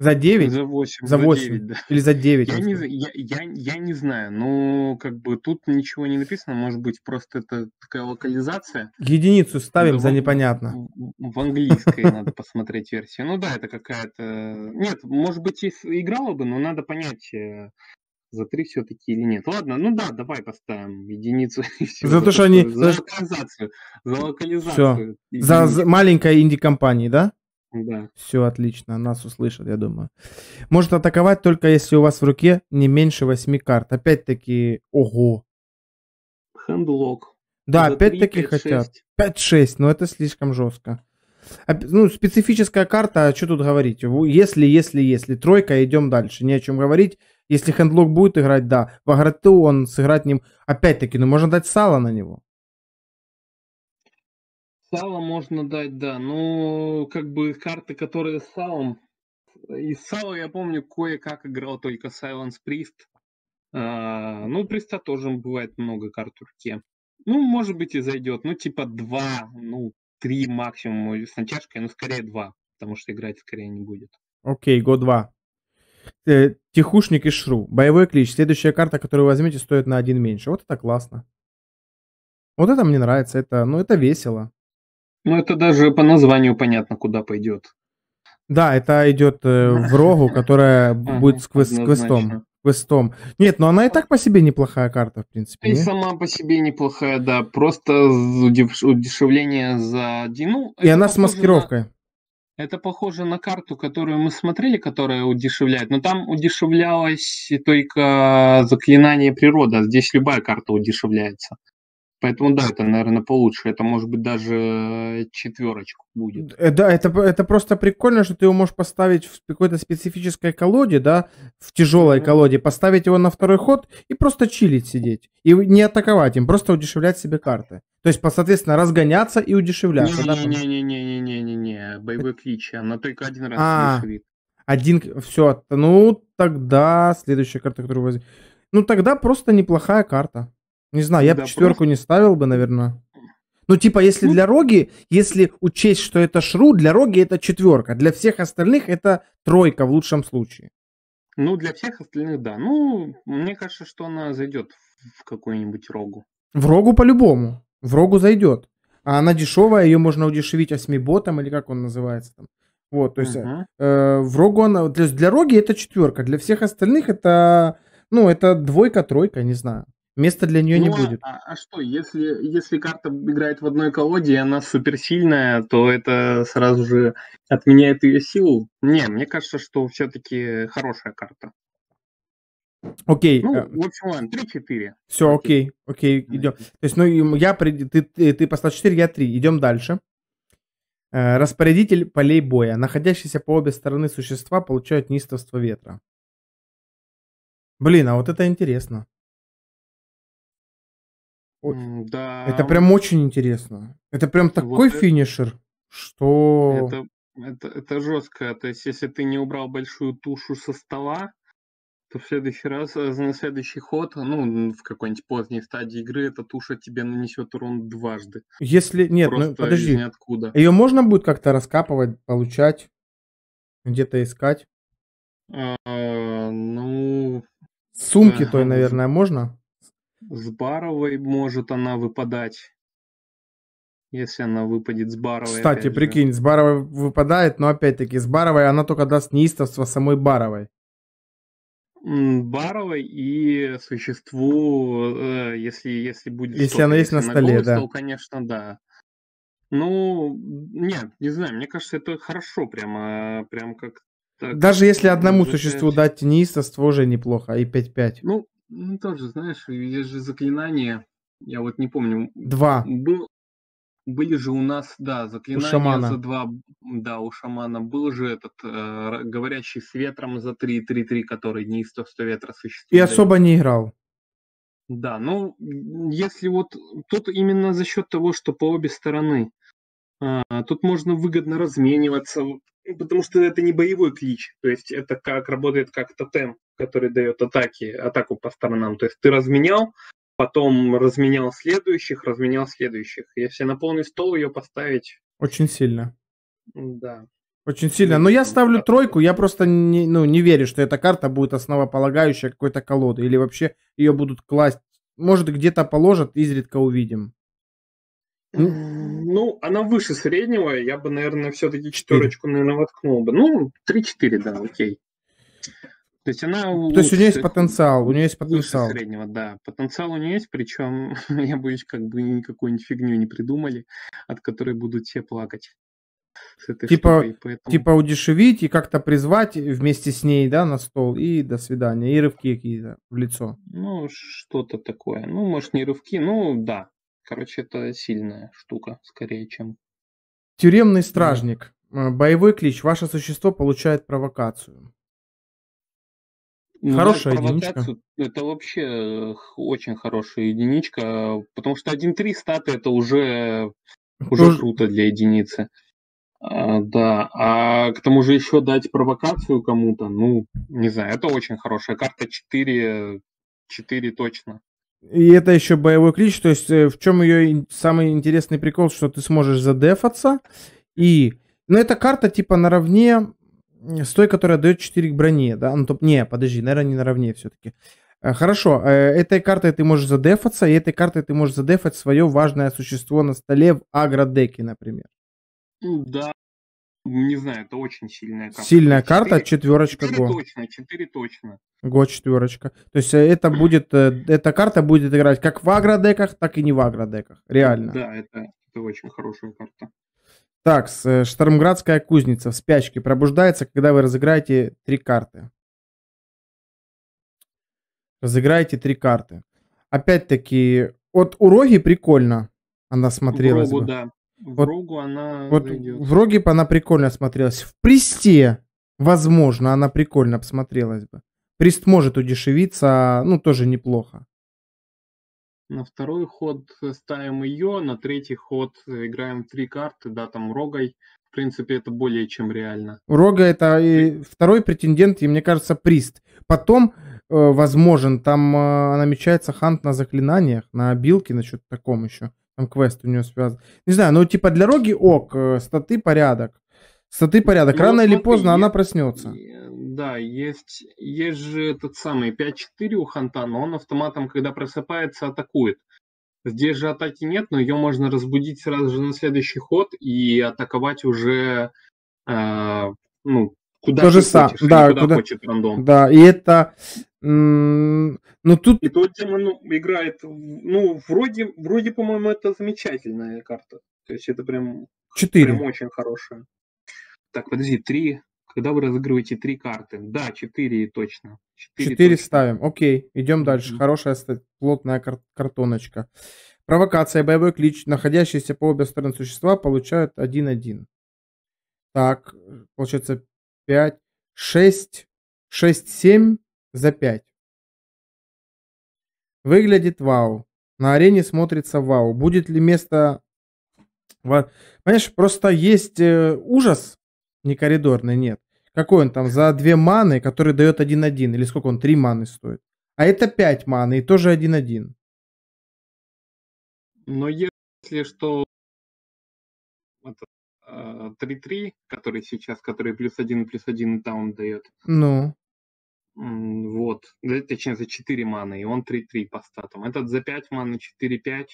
за 9? За 8. За 8. За 9, да. Или за 9? Я не, я, я, я не знаю, но как бы тут ничего не написано, может быть, просто это такая локализация. Единицу ставим ну, за непонятно. В английской надо посмотреть версию. Ну да, это какая-то... Нет, может быть, играла бы, но надо понять, э, за три все-таки или нет. Ладно, ну да, давай поставим единицу. За то, что они... За локализацию. За локализацию. За маленькой инди-компании, да? Да. Все отлично, нас услышат, я думаю. Может атаковать только если у вас в руке не меньше восьми карт. Опять-таки, ого. Хендлок. Да, опять-таки хотят. 5-6, но это слишком жестко. Ну, специфическая карта, а что тут говорить? Если, если, если. Тройка, идем дальше. Не о чем говорить. Если хендлок будет играть, да. В агроту он сыграть ним. Опять-таки, ну можно дать сало на него. Сало можно дать, да. Ну, как бы карты, которые с салом. И сала я помню, кое-как играл только Silence Priest. А, ну, приста тоже бывает много карт в руке. Ну, может быть, и зайдет. Ну, типа два, ну, три максимум с натяжкой, ну, скорее два, потому что играть скорее не будет. Окей, okay, го два. Э, Тихушник и Шру. Боевой клич. Следующая карта, которую вы возьмете, стоит на один меньше. Вот это классно. Вот это мне нравится. Это, ну, это весело. Ну, это даже по названию понятно, куда пойдет. Да, это идет э, в рогу, которая будет с квестом. Квестом. Нет, но ну она и так по себе неплохая карта, в принципе. И сама по себе неплохая, да. Просто удешевление за Дину. И она с маскировкой. Это похоже на карту, которую мы смотрели, которая удешевляет. Но там удешевлялось только заклинание природа. Здесь любая карта удешевляется. Поэтому да, это, наверное, получше. Это может быть даже э, четверочку будет. Э, да, это, это просто прикольно, что ты его можешь поставить в какой-то специфической колоде, да, в тяжелой колоде, поставить его на второй ход и просто чилить сидеть. И не атаковать им, просто удешевлять себе карты. То есть, соответственно, разгоняться и удешевляться. Не-не-не-не-не-не-не-не. Боевой клич, она только один раз а, Один, все, ну тогда следующая карта, которую возьму. Ну тогда просто неплохая карта. Не знаю, я бы четверку не ставил бы, наверное. Ну, типа, если ну. для Роги, если учесть, что это Шру, для Роги это четверка, для всех остальных это тройка в лучшем случае. Ну, для всех остальных, да. Ну, мне кажется, что она зайдет в какую-нибудь Рогу. В Рогу по-любому. В Рогу зайдет. А она дешевая, ее можно удешевить осьмиботом или как он называется там. Вот, то есть uh-huh. э, в Рогу она... То есть для Роги это четверка, для всех остальных это... Ну, это двойка-тройка, не знаю. Места для нее ну, не а, будет. А, а что, если, если карта играет в одной колоде, и она суперсильная, то это сразу же отменяет ее силу? Не, мне кажется, что все-таки хорошая карта. Окей. Ну, э, в общем, ладно, 3-4. Все, окей, окей, идем. То есть, ну, я, ты, ты, ты поставил 4, я 3. Идем дальше. Э, распорядитель полей боя. Находящиеся по обе стороны существа получают неистовство ветра. Блин, а вот это интересно. Да. Это прям очень интересно. Это прям такой вот финишер, это... что... Это, это, это жестко. То есть, если ты не убрал большую тушу со стола, то в следующий раз, э, на следующий ход, ну, в какой-нибудь поздней стадии игры, эта туша тебе нанесет урон дважды. Если... Нет, ну, подожди. Ниоткуда. Ее можно будет как-то раскапывать, получать, где-то искать? А, ну... Сумки да. той, наверное, можно? С Баровой может она выпадать. Если она выпадет с Баровой. Кстати, прикинь, же. с Баровой выпадает, но опять-таки с Баровой она только даст неистовство самой Баровой. Баровой и существу, э, если, если будет... Если стол, она есть если на столе, голос, да. конечно, да. Ну, нет, не знаю, мне кажется, это хорошо прямо, прям как... Так, Даже если одному существу дать неистовство, уже неплохо, а и 5-5. Ну, ну, тоже, знаешь, есть же заклинания. Я вот не помню. Два. Был, были же у нас, да, заклинания у шамана. за два. Да, у шамана был же этот э, говорящий с ветром за три, три, три, который не из 100 ветра существует. И особо не играл. Да, ну, если вот тут именно за счет того, что по обе стороны, а, тут можно выгодно размениваться, потому что это не боевой клич, то есть это как работает как тотем, который дает атаки, атаку по сторонам. То есть ты разменял, потом разменял следующих, разменял следующих. Если на полный стол ее поставить... Очень сильно. Да. Очень сильно. Но я ставлю тройку, я просто не, ну, не верю, что эта карта будет основополагающая какой-то колоды. Или вообще ее будут класть. Может, где-то положат, изредка увидим. Э, ну, она выше среднего. Я бы, наверное, все-таки четверочку, наверное, воткнул бы. Ну, 3-4, да, окей. То есть она. То есть у нее есть потенциал, у нее есть потенциал. среднего, да. Потенциал у нее есть, причем я боюсь, как бы никакую фигню не придумали, от которой будут все плакать. типа, поэтому... типа удешевить и как-то призвать вместе с ней, да, на стол и до свидания, и рывки какие-то в лицо. Ну, что-то такое. Ну, может, не рывки, ну, да, Короче, это сильная штука, скорее, чем... Тюремный стражник. Э, боевой клич. Ваше существо получает провокацию. Ну, Хорошая единичка. Это вообще э, очень хорошая единичка, э, потому что 1-3 статы это уже, уже Тоже... круто для единицы. А, да, а к тому же еще дать провокацию кому-то, ну, не знаю, это очень хорошая карта, 4, 4 точно. И это еще боевой клич, то есть э, в чем ее самый интересный прикол, что ты сможешь задефаться. И, ну, эта карта типа наравне с той, которая дает 4 к броне, да? Ну, топ... не, подожди, наверное, не наравне все-таки. Э, хорошо, э, этой картой ты можешь задефаться, и этой картой ты можешь задефать свое важное существо на столе в агродеке, например. Да, не знаю, это очень сильная карта. Сильная карта, 4, четверочка 4 Го. точно, 4 точно. Го четверочка. То есть э, это будет, э, эта карта будет играть как в агродеках, так и не в агродеках. Реально. Да, это, это очень хорошая карта. Так, э, Штормградская кузница в спячке пробуждается, когда вы разыграете три карты. Разыграете три карты. Опять-таки, от уроги прикольно она смотрелась да. В вот, Рогу она вот В Роге она прикольно смотрелась. В Присте, возможно, она прикольно посмотрелась бы. Прист может удешевиться, а, ну, тоже неплохо. На второй ход ставим ее, на третий ход играем три карты, да, там Рогой. В принципе, это более чем реально. Рога это и второй претендент, и мне кажется, Прист. Потом, э, возможен, там э, намечается хант на заклинаниях, на обилке, на что-то таком еще. Там квест у нее связан. Не знаю, ну типа для Роги ок, э, статы порядок. Статы порядок. Ну, Рано смотри, или поздно есть, она проснется. Да, есть, есть же этот самый 5-4 у Ханта, но Он автоматом, когда просыпается, атакует. Здесь же атаки нет, но ее можно разбудить сразу же на следующий ход и атаковать уже э, ну, Куда То же сам, хочешь, а да, куда, куда хочет рандом. Да, и это... Ну тут... И тут ну, играет... Ну, вроде, вроде по-моему, это замечательная карта. То есть это прям... Четыре. Прям очень хорошая. Так, подожди, три... Когда вы разыгрываете три карты? Да, четыре точно. Четыре, ставим. Окей, идем дальше. Mm-hmm. Хорошая плотная кар- картоночка. Провокация, боевой клич, находящиеся по обе стороны существа, получают 1-1. Так, получается пять шесть шесть семь за пять Выглядит вау. На арене смотрится вау. Будет ли место... Понимаешь, просто есть э, ужас, не коридорный, нет. Какой он там? За две маны, который дает 1-1. Или сколько он? три маны стоит. А это 5 маны и тоже 1-1. Но если что... Это 3-3, э, который сейчас, который плюс 1, плюс 1 таун дает. Ну. Вот. Э, точнее, за 4 маны, и он 3-3 по статам. Этот за 5 маны 4-5.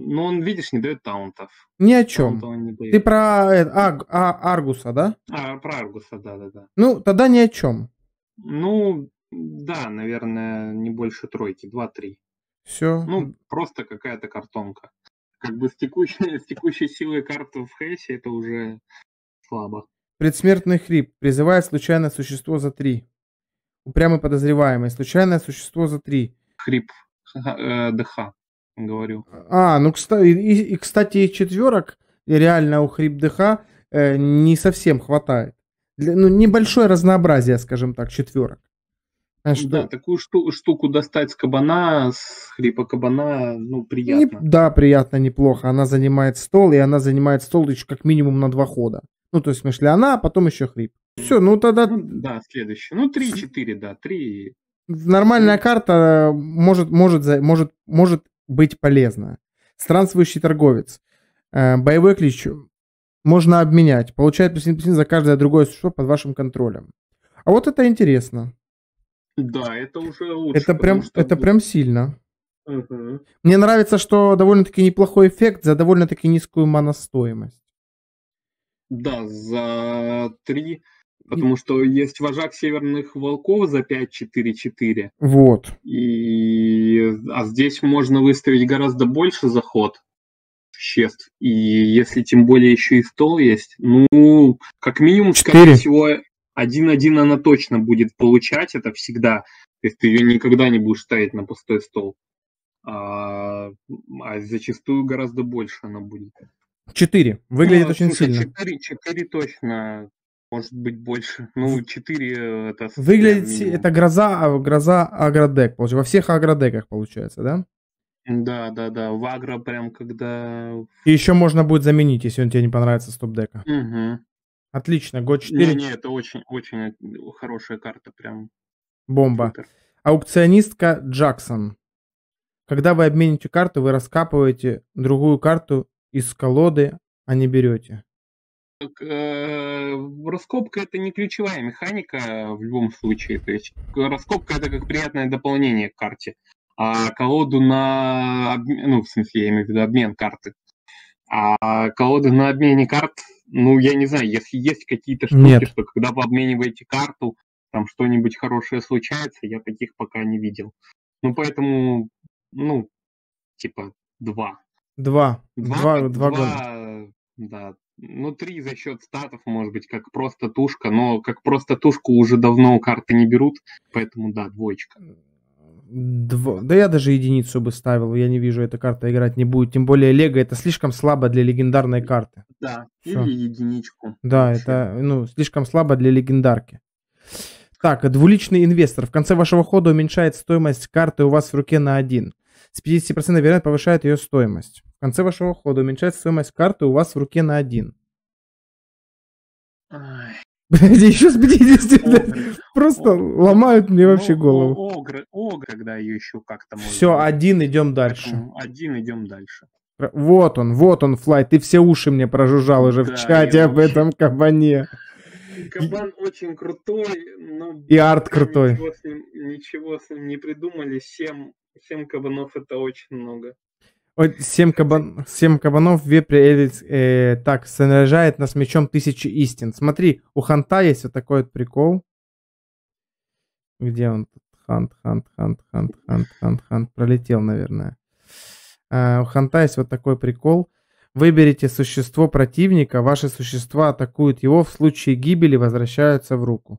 Но он, видишь, не дает таунтов. Ни о чем. Ты про а, а, Аргуса, да? А, про Аргуса, да, да, да. Ну, тогда ни о чем. Ну, да, наверное, не больше тройки, 2-3. Все. Ну, просто какая-то картонка как бы с текущей, с текущей силой карты в Хейсе это уже слабо. Предсмертный хрип. Призывает случайное существо за три. Упрямый подозреваемый. Случайное существо за три. Хрип. Э, ДХ. Говорю. А, ну, кстати, и, и, кстати, четверок реально у хрип ДХ э, не совсем хватает. Для, ну, небольшое разнообразие, скажем так, четверок. А ну что? Да, такую шту- штуку достать с кабана, с хрипа кабана, ну, приятно. Не, да, приятно, неплохо. Она занимает стол, и она занимает стол еще как минимум на два хода. Ну, то есть, в смысле, она, а потом еще хрип. Все, ну тогда... Ну, да, следующий. Ну, 3-4, да, 3. Нормальная карта может, может, может, может быть полезна. Странствующий торговец. Э, боевой клич можно обменять. Получает плюс за каждое другое существо под вашим контролем. А вот это интересно. Да, это уже лучше. Это прям, что... это прям сильно. Угу. Мне нравится, что довольно-таки неплохой эффект за довольно-таки низкую маностоимость. Да, за 3. Потому и... что есть вожак северных волков за 5-4-4. Вот. И... А здесь можно выставить гораздо больше заход существ. И если тем более еще и стол есть, ну, как минимум, 4. скорее всего, один-один она точно будет получать, это всегда. То есть ты ее никогда не будешь ставить на пустой стол. А, а зачастую гораздо больше она будет. Четыре. Выглядит ну, очень сильно. Четыре, четыре точно. Может быть, больше. Ну, четыре э, это... Выглядит... Минимум. Это гроза, а, гроза агродек. Получается. Во всех агродеках получается, да? Да, да, да. В агро прям когда... И еще можно будет заменить, если он тебе не понравится стоп дека Угу. Отлично, год 4. Не, не, это очень, очень э, хорошая карта, прям. Бомба. Супер. Аукционистка Джексон. Когда вы обмените карту, вы раскапываете другую карту из колоды, а не берете. Так, э, раскопка это не ключевая механика в любом случае. То есть раскопка это как приятное дополнение к карте. А колоду на обмен, ну, в смысле, я имею в виду обмен карты. А колоды на обмене карт ну, я не знаю, если есть какие-то штуки, Нет. что когда вы обмениваете карту, там что-нибудь хорошее случается, я таких пока не видел. Ну, поэтому, ну, типа, два. Два. Два, два, два, года. Да. Ну, три за счет статов, может быть, как просто тушка, но как просто тушку уже давно карты не берут, поэтому, да, двоечка. Дво... Да я даже единицу бы ставил, я не вижу, эта карта играть не будет. Тем более Лего это слишком слабо для легендарной карты. Да, Всё. или единичку. Да, Еще. это ну, слишком слабо для легендарки. Так, двуличный инвестор. В конце вашего хода уменьшает стоимость карты у вас в руке на 1. С 50% вероятно повышает ее стоимость. В конце вашего хода уменьшает стоимость карты у вас в руке на 1. Блядь, еще с 50 огры, просто огры. ломают мне ну, вообще голову. Огры, огры, да, еще как-то. Все, один идем дальше. один идем дальше. Вот он, вот он, Флай, ты все уши мне прожужжал уже да, в чате об очень... этом кабане. Кабан очень крутой, но... И арт крутой. Ничего с, ним, ничего с ним не придумали, 7, 7 кабанов это очень много. Семь, кабан... Семь кабанов в вепре э, так снаряжает нас мечом тысячи истин. Смотри, у Ханта есть вот такой вот прикол. Где он тут? Хант, Хант, Хант, Хант, Хант, Хант, Хант. Пролетел, наверное. Э, у Ханта есть вот такой прикол. Выберите существо противника, ваши существа атакуют его, в случае гибели возвращаются в руку.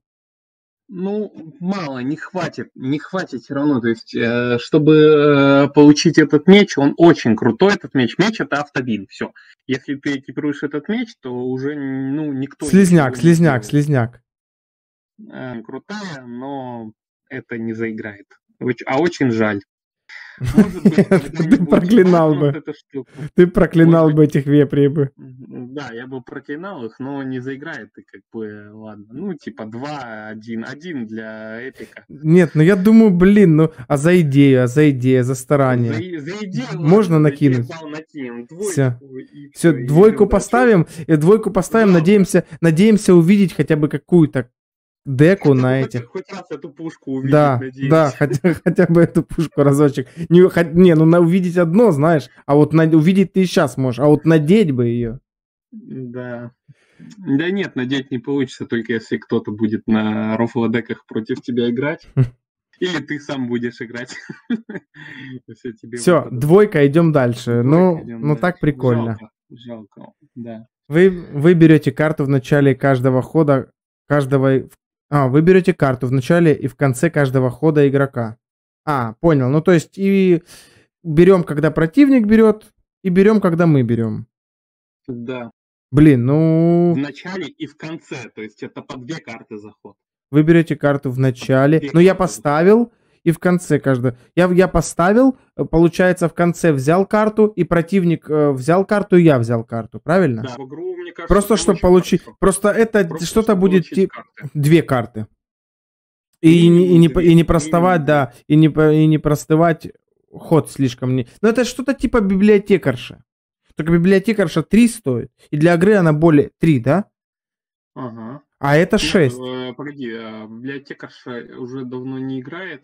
Ну, мало, не хватит, не хватит все равно. То есть, э, чтобы э, получить этот меч, он очень крутой, этот меч. Меч это автобин, все. Если ты экипируешь этот меч, то уже, ну, никто... Слизняк, не слизняк, слизняк. Э, крутая, но это не заиграет. А очень жаль. ты проклинал бы. Ты проклинал бы этих вепри бы. Да, я бы проклинал их, но не заиграет ты как бы, ладно. Ну, типа два, один, один для эпика. Нет, ну я думаю, блин, ну а за идею, а за идею, за старание. За, идею можно накинуть. Все, все, э, двойку поставим, двойку поставим, надеемся, надеемся увидеть хотя бы какую-то деку хотя на бы, этих... Хоть раз эту пушку увидеть, да, надеюсь. Да, хотя, хотя бы эту пушку разочек. Не, хоть, не ну на, увидеть одно, знаешь, а вот на, увидеть ты сейчас можешь, а вот надеть бы ее. Да. Да нет, надеть не получится, только если кто-то будет на рофлодеках против тебя играть. Хм. Или ты сам будешь играть. Все, двойка, идем дальше. ну, ну так прикольно. жалко, да. Вы, вы берете карту в начале каждого хода, каждого, в а, вы берете карту в начале и в конце каждого хода игрока. А, понял. Ну, то есть и берем, когда противник берет, и берем, когда мы берем. Да. Блин, ну... В начале и в конце. То есть это по две карты заход. Вы берете карту в начале. Но ну, я поставил, и в конце каждого. Я, я поставил, э, получается, в конце взял карту, и противник э, взял карту, и я взял карту, правильно? Да, в игру, мне кажется, Просто чтобы получить... Хорошо. Просто это Просто что-то будет... Тип... Карты. Две карты. И, и, не, и, не, и, не, простовать, и да, и не, и не простывать ход слишком. Не... Но это что-то типа библиотекарша. Только библиотекарша 3 стоит, и для игры она более 3, да? Ага. А это 6. Ну, Нет, э, погоди, а библиотекарша уже давно не играет.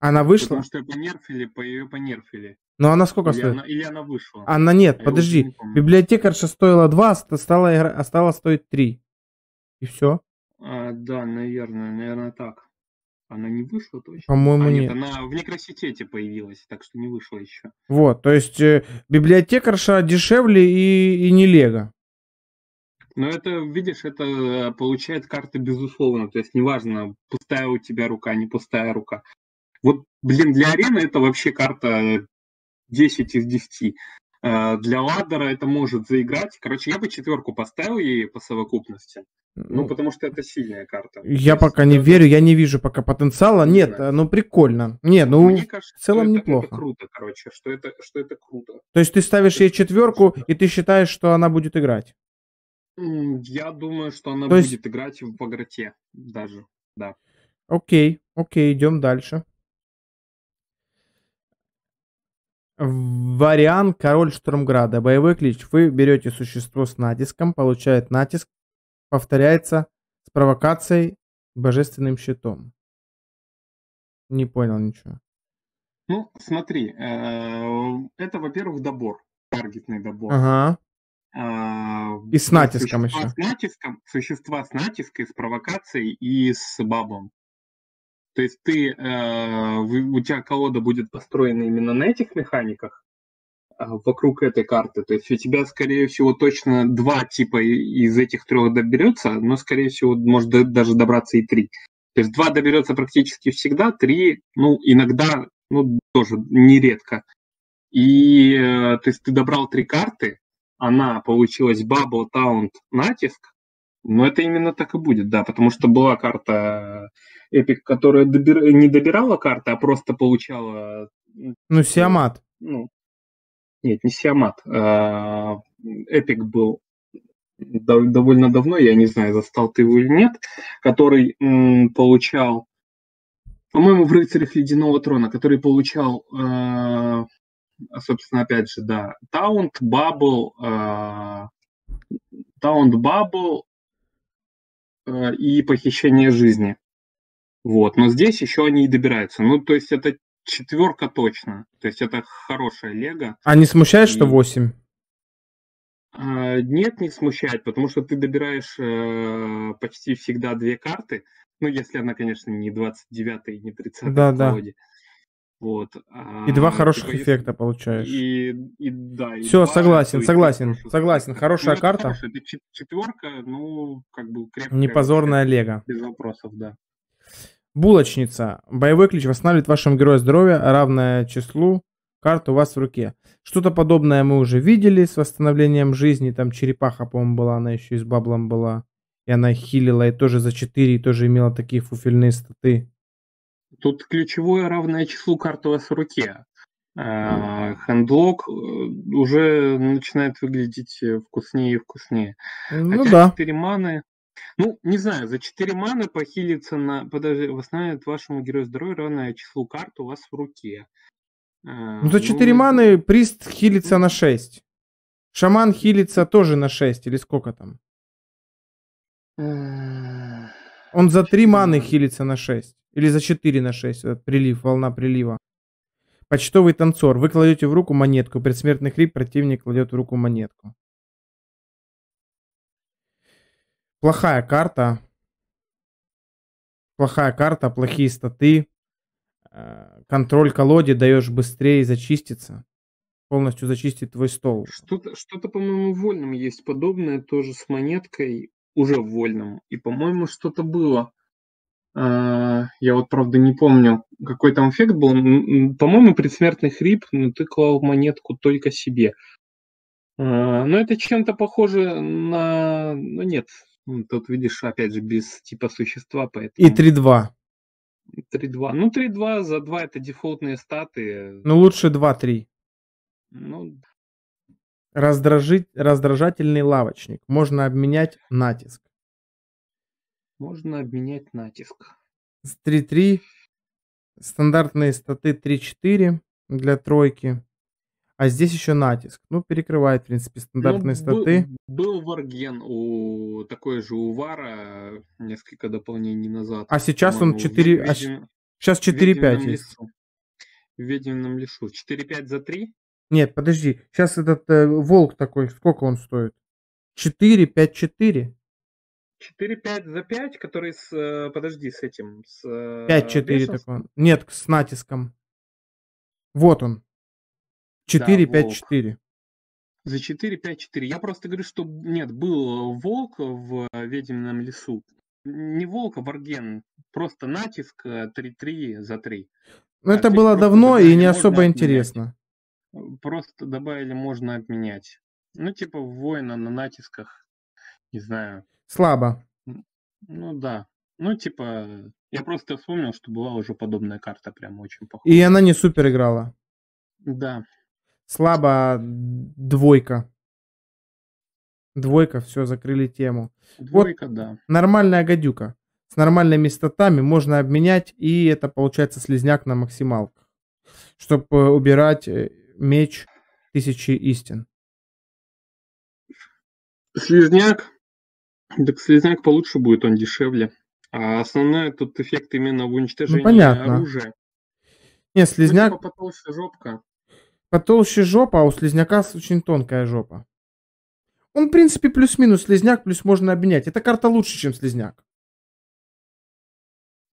Она вышла? Потому что ее понерфили, по ее понерфили. Но ну, она сколько или стоит? Она, или она вышла. Она нет, а подожди. Библиотекарша стоила 2, а стала, а стала стоить 3. И все. А, да, наверное, наверное так. Она не вышла точно? По-моему, а, нет. нет. Она в некросетете появилась, так что не вышла еще. Вот, то есть э, библиотекарша дешевле и, и не лего. Но это, видишь, это э, получает карты безусловно. То есть неважно, пустая у тебя рука, не пустая рука. Вот, блин, для арены это вообще карта 10 из 10. Э, для ладера это может заиграть. Короче, я бы четверку поставил ей по совокупности. Ну, ну, потому что это сильная карта. Я есть, пока не это... верю, я не вижу пока потенциала. Не Нет, знаю. ну прикольно. Не, ну Мне кажется, в целом это, неплохо. Это круто, короче, что это, что это круто. То есть ты ставишь ей четверку, и ты считаешь, что она будет играть? Я думаю, что она То будет играть в Баграте даже, да. Окей, окей, идем дальше. Вариант Король Штурмграда. Боевой клич. Вы берете существо с натиском, получает натиск, повторяется с провокацией божественным щитом. Не понял ничего. Ну, смотри, э, это, во-первых, добор, таргетный добор. Ага. А, и с натиском еще. С натиском, существа с натиском, с провокацией и с бабом. То есть ты, э, у тебя колода будет построена именно на этих механиках, а, вокруг этой карты. То есть у тебя, скорее всего, точно два типа из этих трех доберется, но, скорее всего, может даже добраться и три. То есть два доберется практически всегда, три, ну, иногда, ну, тоже нередко. И, э, то есть ты добрал три карты, она получилась Bubble Town Натиск, но это именно так и будет, да, потому что была карта Эпик, которая добир... не добирала карты, а просто получала... Ну, Сиамат. Ну, нет, не Сиамат. Эпик а, был довольно давно, я не знаю, застал ты его или нет, который получал, по-моему, в «Рыцарях Ледяного Трона», который получал, а, а, собственно, опять же, да, Таунт, Бабл, Таунт, Бабл, а, и похищение жизни. Вот. Но здесь еще они и добираются. Ну, то есть это четверка точно. То есть это хорошая лего. А не смущает, и... что 8? А, нет, не смущает, потому что ты добираешь э, почти всегда две карты. Ну, если она, конечно, не 29 и не 30 да, да. Колоде. Да. Вот. И два а, типа, хороших типа, эффекта получаешь. И, и да. И Все, два, согласен, согласен, хороших. согласен. Ну, хорошая ну, карта. Это четверка, ну, как бы крепкая. Непозорная лего. Без вопросов, да. Булочница. Боевой ключ восстанавливает вашему герою здоровье, равное числу карт у вас в руке. Что-то подобное мы уже видели с восстановлением жизни. Там черепаха, по-моему, была, она еще и с баблом была. И она хилила, и тоже за 4, и тоже имела такие фуфельные статы. Тут ключевое равное числу карт у вас в руке. А, хендлок э, уже начинает выглядеть э, вкуснее и вкуснее. Ну Хотя да. 4 маны. Ну, не знаю, за 4 маны похилиться на... Подожди, восстанавливает вашему герою здоровья равное числу карт у вас в руке. А, ну, за 4 ну, маны прист хилится на 6. Шаман хилится тоже на 6, или сколько там? Он за 3 маны хилится на 6. Или за 4 на 6, этот прилив, волна прилива. Почтовый танцор. Вы кладете в руку монетку. Предсмертный хрип. Противник кладет в руку монетку. Плохая карта. Плохая карта, плохие статы. Э, контроль колоде даешь быстрее зачиститься. Полностью зачистить твой стол. Что-то, что-то по-моему, вольным есть подобное тоже с монеткой. Уже вольным. И, по-моему, что-то было. А, я вот, правда, не помню, какой там эффект был. По-моему, предсмертный хрип, ну, ты клал монетку только себе. А, но это чем-то похоже на... Ну, нет, ну, тут, видишь, опять же, без типа существа, поэтому... И 3-2. 3-2. Ну, 3-2 за 2 это дефолтные статы. Ну, лучше 2-3. Ну... Раздражить, раздражательный лавочник. Можно обменять натиск. Можно обменять натиск. 3-3. Стандартные статы 3-4 для тройки. А здесь еще натиск. Ну, перекрывает, в принципе, стандартные ну, статы. Был, был варген у такой же у Вара э, несколько дополнений назад. А сейчас он 4... А, сейчас 4-5 есть. В ведьмином лесу. 4-5 за 3? Нет, подожди. Сейчас этот э, волк такой, сколько он стоит? 4-5-4? 4 5 за 5, который с... Э, подожди, с этим. С, 5-4 э, такой. Нет, с натиском. Вот он. 4-5-4. Да, за 4-5-4. Я просто говорю, что нет, был волк в ведьмином лесу. Не волк, а варген. Просто натиск 3-3 э, за 3. Ну, а это было давно и не особо отменять. интересно. Просто добавили, можно обменять. Ну, типа воина на натисках. Не знаю. Слабо. Ну да. Ну, типа, я просто вспомнил, что была уже подобная карта, прям очень похожа. И она не супер играла. Да. Слабо двойка. Двойка, все, закрыли тему. Двойка, вот да. Нормальная гадюка. С нормальными статами можно обменять, и это получается слезняк на максималках. Чтобы э, убирать э, меч тысячи истин. Слезняк так слизняк получше будет, он дешевле. А основной тут эффект именно в ну, уничтожении ну, понятно. оружия. Нет, слезняк ну, типа потолще жопка. Потолще жопа, а у слезняка, очень тонкая жопа. Он, в принципе, плюс-минус слезняк, плюс можно обменять. Эта карта лучше, чем слезняк.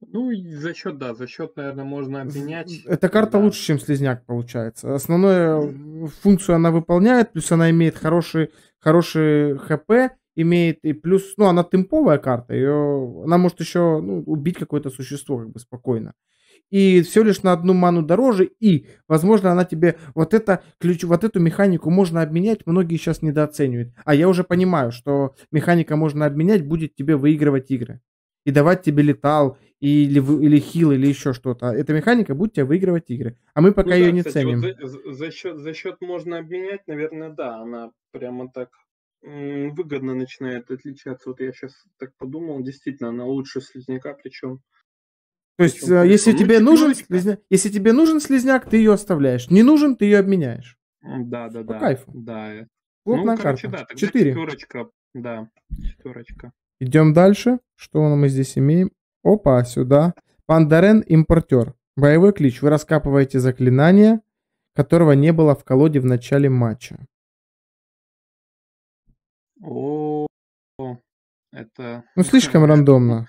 Ну, за счет, да, за счет, наверное, можно обменять. Эта карта да. лучше, чем слезняк получается. Основную функцию она выполняет, плюс она имеет хороший, хороший ХП, имеет и плюс, ну, она темповая карта, ее, она может еще ну, убить какое-то существо как бы спокойно. И все лишь на одну ману дороже, и, возможно, она тебе вот это ключ, вот эту механику можно обменять, многие сейчас недооценивают. А я уже понимаю, что механика можно обменять, будет тебе выигрывать игры. И давать тебе летал, или, или хил, или еще что-то. Эта механика будет тебя выигрывать игры. А мы пока ну, ее не кстати, ценим. Вот за, за, счет, за счет можно обменять, наверное, да. Она прямо так выгодно начинает отличаться. Вот я сейчас так подумал, действительно, она лучше слизняка, причем. То есть, причем, э, если ну, тебе нужен слизняк, если тебе нужен слизняк, ты ее оставляешь. Не нужен, ты ее обменяешь. Да, да, По да. Кайф. Да. Клубная ну, короче, карта. да, тогда 4. четверочка. Да, четверочка. Идем дальше. Что мы здесь имеем? Опа, сюда. Пандарен импортер. Боевой клич. Вы раскапываете заклинание, которого не было в колоде в начале матча. О, это... Ну, ну слишком рандомно.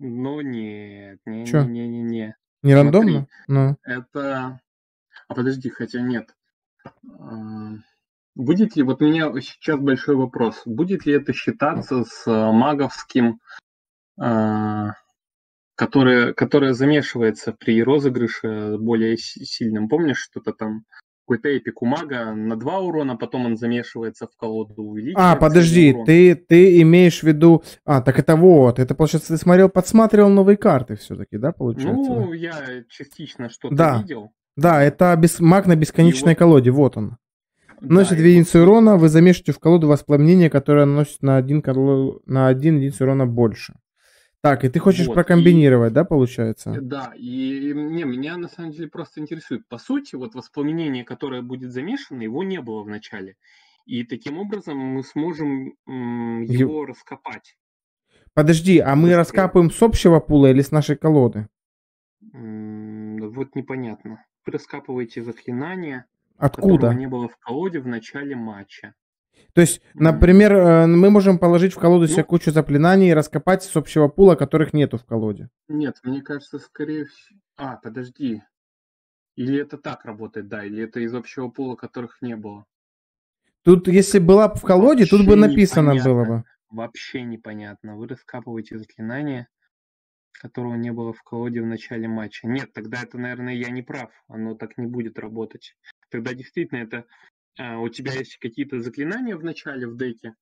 Ну, нет, не, Чё? не, не, не, не. Не рандомно? Ну. Это... А подожди, хотя нет. А, будет ли, вот у меня сейчас большой вопрос, будет ли это считаться с а, маговским, э, которое, которое замешивается при розыгрыше более сильным? Помнишь, что-то там какой-то эпик у мага на два урона, потом он замешивается в колоду увеличивается. А, подожди, ты, ты имеешь в виду... А, так это вот, это получается, ты смотрел, подсматривал новые карты все-таки, да, получается? Ну, да? я частично что-то да. видел. Да, это бес... маг на бесконечной вот... колоде, вот он. Носит да, единицы урона, вы замешиваете в колоду воспламенение, которое наносит на один, коло... на один единиц урона больше. Так, и ты хочешь вот, прокомбинировать, и, да, получается? Э, да, и не, меня на самом деле просто интересует. По сути, вот воспламенение, которое будет замешано, его не было в начале. И таким образом мы сможем м, его Ев... раскопать. Подожди, а мы раскапываем с общего пула или с нашей колоды? М, вот непонятно. Вы раскапываете заклинание, Откуда? которого не было в колоде в начале матча. То есть, например, э, мы можем положить в колоду ну себе кучу заклинаний и раскопать с общего пула, которых нету в колоде. Нет, мне кажется, скорее всего... А, подожди. Или это так работает, да, или это из общего пула, которых не было. Тут, если была бы в колоде, Вообще тут бы написано непонятно. было бы. Вообще непонятно. Вы раскапываете заклинание, которого не было в колоде в начале матча. Нет, тогда это, наверное, я не прав. Оно так не будет работать. Тогда действительно это а, у тебя есть какие-то заклинания в начале в деке,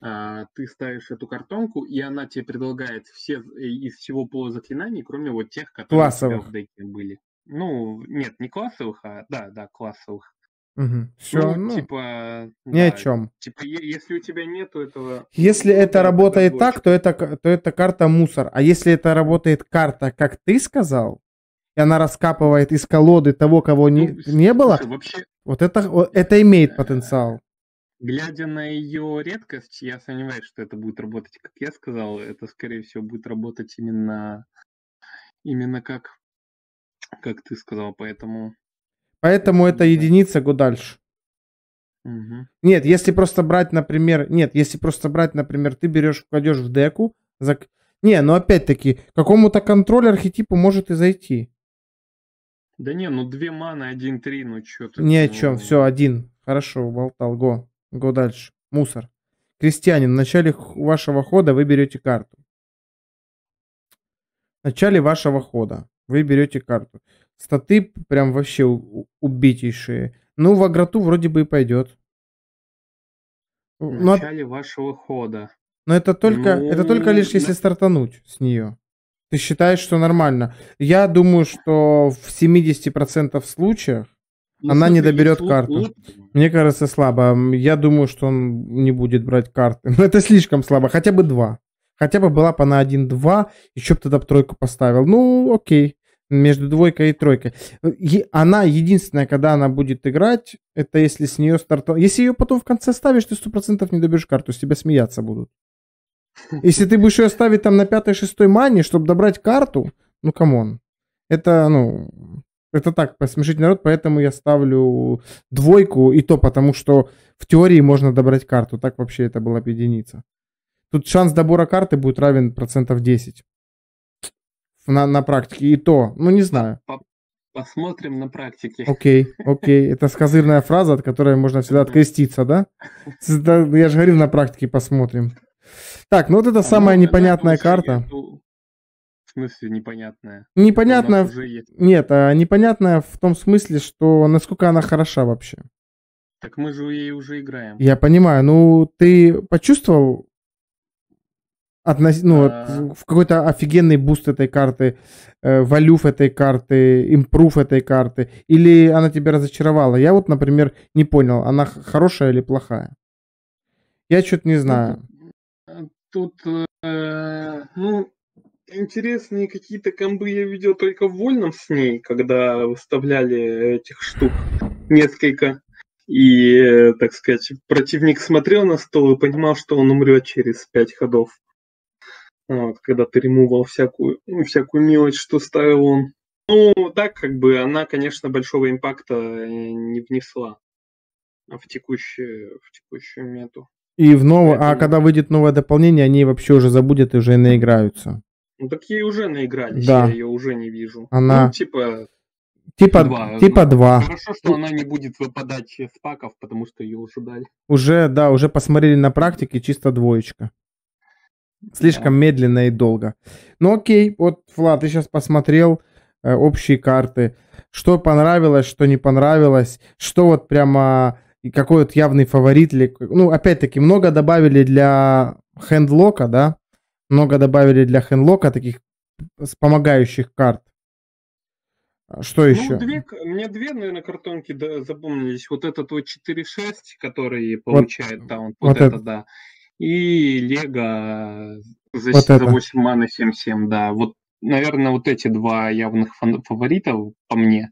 а, ты ставишь эту картонку, и она тебе предлагает все э, из всего пола заклинаний, кроме вот тех, которые классовых. в деке были. Ну, нет, не классовых, а да, да, классовых. Угу. Все, ну, ну, типа... Ни да, о чем. Типа, если у тебя нету этого... Если ну, это, работает так, то это, то это карта мусор. А если это работает карта, как ты сказал, и она раскапывает из колоды того, кого ну, не, не было, вообще... Вот это, это имеет потенциал. Глядя на ее редкость, я сомневаюсь, что это будет работать, как я сказал. Это, скорее всего, будет работать именно, именно как, как ты сказал, поэтому... Поэтому это единица, го дальше. Угу. Нет, если просто брать, например... Нет, если просто брать, например, ты берешь, кладешь в деку... Зак... Не, ну опять-таки, какому-то контроль архетипу может и зайти. Да не, ну две маны, один, три, ну что то. Ни о ну чем, все, один. Хорошо, уболтал, го. Го дальше. Мусор. Крестьянин, в начале вашего хода вы берете карту. В начале вашего хода вы берете карту. Статы прям вообще убитейшие. Ну, в аграту вроде бы и пойдет. В ну, а начале Но... вашего хода. Но это только, ну, это только ну, лишь если стартануть с нее. Ты считаешь, что нормально? Я думаю, что в 70% случаев ну, она не доберет карту. Мне кажется, слабо. Я думаю, что он не будет брать карты. Но это слишком слабо. Хотя бы два. Хотя бы была бы она 1-2, еще бы тогда тройку поставил. Ну, окей. Между двойкой и тройкой. она единственная, когда она будет играть, это если с нее стартовать. Если ее потом в конце ставишь, ты 100% не доберешь карту, с тебя смеяться будут. Если ты будешь ее ставить там на пятой-шестой мане, чтобы добрать карту, ну, камон. Это, ну, это так, посмешить народ, поэтому я ставлю двойку, и то потому, что в теории можно добрать карту. Так вообще это была бы единица. Тут шанс добора карты будет равен процентов 10. На, на практике. И то, ну не знаю. Посмотрим на практике. Окей, окей. Это сказырная фраза, от которой можно всегда откреститься, да? Я же говорил, на практике посмотрим. Так, ну вот это а ну, самая ну, непонятная карта. Нету... В смысле непонятная? Непонятная... Нет, а непонятная в том смысле, что насколько она хороша вообще. Так мы же ей уже играем. Я понимаю. Ну, ты почувствовал относ... ну, а... от... какой-то офигенный буст этой карты, э, валюф этой карты, импрув этой карты? Или она тебя разочаровала? Я вот, например, не понял, она хорошая или плохая? Я что-то не ну, знаю. А, тут, э, ну, интересные какие-то комбы я видел только в вольном с ней, когда выставляли этих штук несколько. И, э, так сказать, противник смотрел на стол и понимал, что он умрет через пять ходов. А вот, когда ты ремувал всякую, ну, всякую мелочь, что ставил он. Ну, так как бы она, конечно, большого импакта э, не внесла в текущую, в текущую мету. И в новое, Поэтому... а когда выйдет новое дополнение, они вообще уже забудут и уже наиграются. Ну так ей уже наигрались, да. я ее уже не вижу. Она... Ну, типа... Типа два. Ну, типа два. Хорошо, что она не будет выпадать с паков, потому что ее уже дали. Уже, да, уже посмотрели на практике, чисто двоечка. Слишком да. медленно и долго. Ну окей, вот, Влад, ты сейчас посмотрел э, общие карты. Что понравилось, что не понравилось, что вот прямо и какой вот явный фаворит. Или, ну, опять-таки, много добавили для хендлока, да, много добавили для хендлока таких помогающих карт. А что еще? Ну, две, мне две, наверное, картонки да, запомнились. Вот этот вот 4.6, который получает вот, таунт, вот, вот это, это, да. И Лего э, за, вот за 8 маны 7-7, да. Вот, наверное, вот эти два явных фаворитов по мне.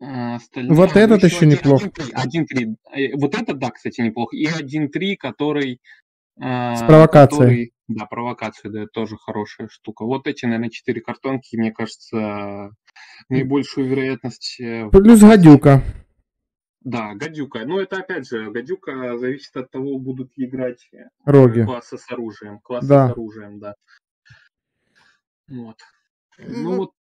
А, остальные, вот этот еще, еще неплохо. 1-3. Э, вот этот, да, кстати, неплохо. И 1-3, который... А, с провокацией. Который, да, провокация, да, тоже хорошая штука. Вот эти, наверное, четыре картонки, мне кажется, наибольшую вероятность... Э, Плюс гадюка. Да, гадюка. Но ну, это опять же, гадюка зависит от того, будут играть э, Роги. классы с оружием. Классы да. с оружием, да. Вот. Ну, ну вот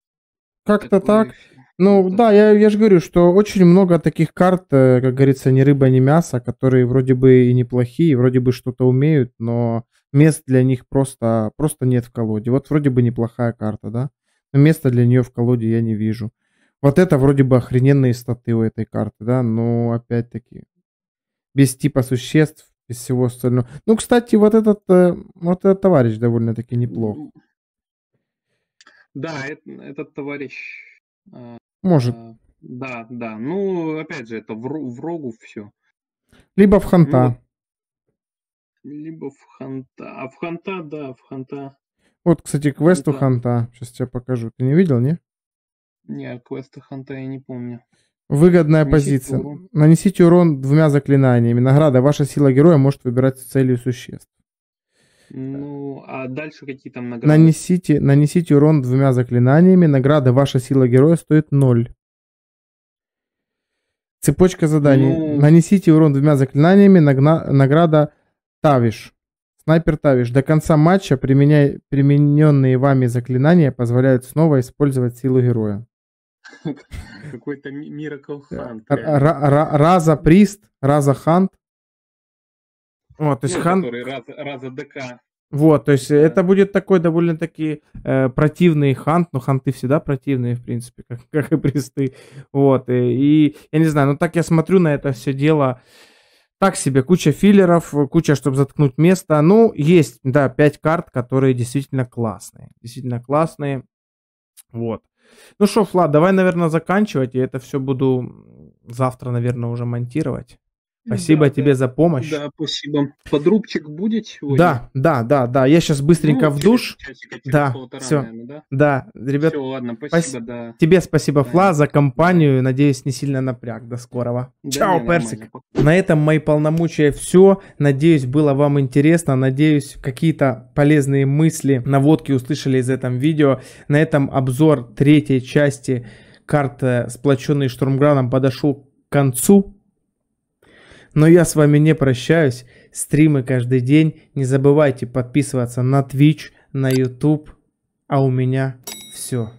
как-то так. Ну да, я, я же говорю, что очень много таких карт, э, как говорится, ни рыба, ни мясо, которые вроде бы и неплохие, вроде бы что-то умеют, но мест для них просто, просто нет в колоде. Вот вроде бы неплохая карта, да? Но места для нее в колоде я не вижу. Вот это вроде бы охрененные статы у этой карты, да? Но опять-таки, без типа существ, без всего остального. Ну, кстати, вот этот, э, вот этот товарищ довольно-таки неплох. Да, этот товарищ а, может. А, да, да. Ну, опять же, это в, в рогу все. Либо в ханта. Ну, либо в ханта. А в ханта, да, в ханта. Вот, кстати, квест ханта. у ханта. Сейчас тебе покажу. Ты не видел, не? Не, а квеста ханта я не помню. Выгодная Нанесите позиция. Урон. Нанесите урон двумя заклинаниями. Награда. Ваша сила героя может выбирать с целью существ. Ну, а дальше какие там награды? Нанесите, нанесите урон двумя заклинаниями. Награда «Ваша сила героя» стоит 0. Цепочка заданий. Ну... Нанесите урон двумя заклинаниями. Нагна... Награда «Тавиш». Снайпер Тавиш. До конца матча применяй... примененные вами заклинания позволяют снова использовать силу героя. Какой-то Миракл Хант. Раза Прист, Раза Хант, вот, то есть ну, Хан... Который раз, раза ДК. Вот, то есть да. это будет такой довольно-таки э, противный хант, но ханты всегда противные, в принципе, как, как и присты. Вот, и, э, и я не знаю, но ну так я смотрю на это все дело. Так себе, куча филлеров, куча, чтобы заткнуть место. Ну, есть, да, пять карт, которые действительно классные. Действительно классные. Вот. Ну что, Флад, давай, наверное, заканчивать. Я это все буду завтра, наверное, уже монтировать. Спасибо да, тебе да. за помощь. Да, спасибо. Подрубчик будет сегодня? Да, да, да, да. Я сейчас быстренько ну, в душ. да, все. Наверное, да? да, ребят. Все, ладно, спасибо, спас... да. Тебе спасибо, да. Фла, за компанию. Надеюсь, не сильно напряг. До скорого. Да, Чао, Персик. На этом мои полномочия все. Надеюсь, было вам интересно. Надеюсь, какие-то полезные мысли, наводки услышали из этого видео. На этом обзор третьей части карты, сплоченный штурмграном, подошел к концу. Но я с вами не прощаюсь. Стримы каждый день. Не забывайте подписываться на Twitch, на YouTube. А у меня все.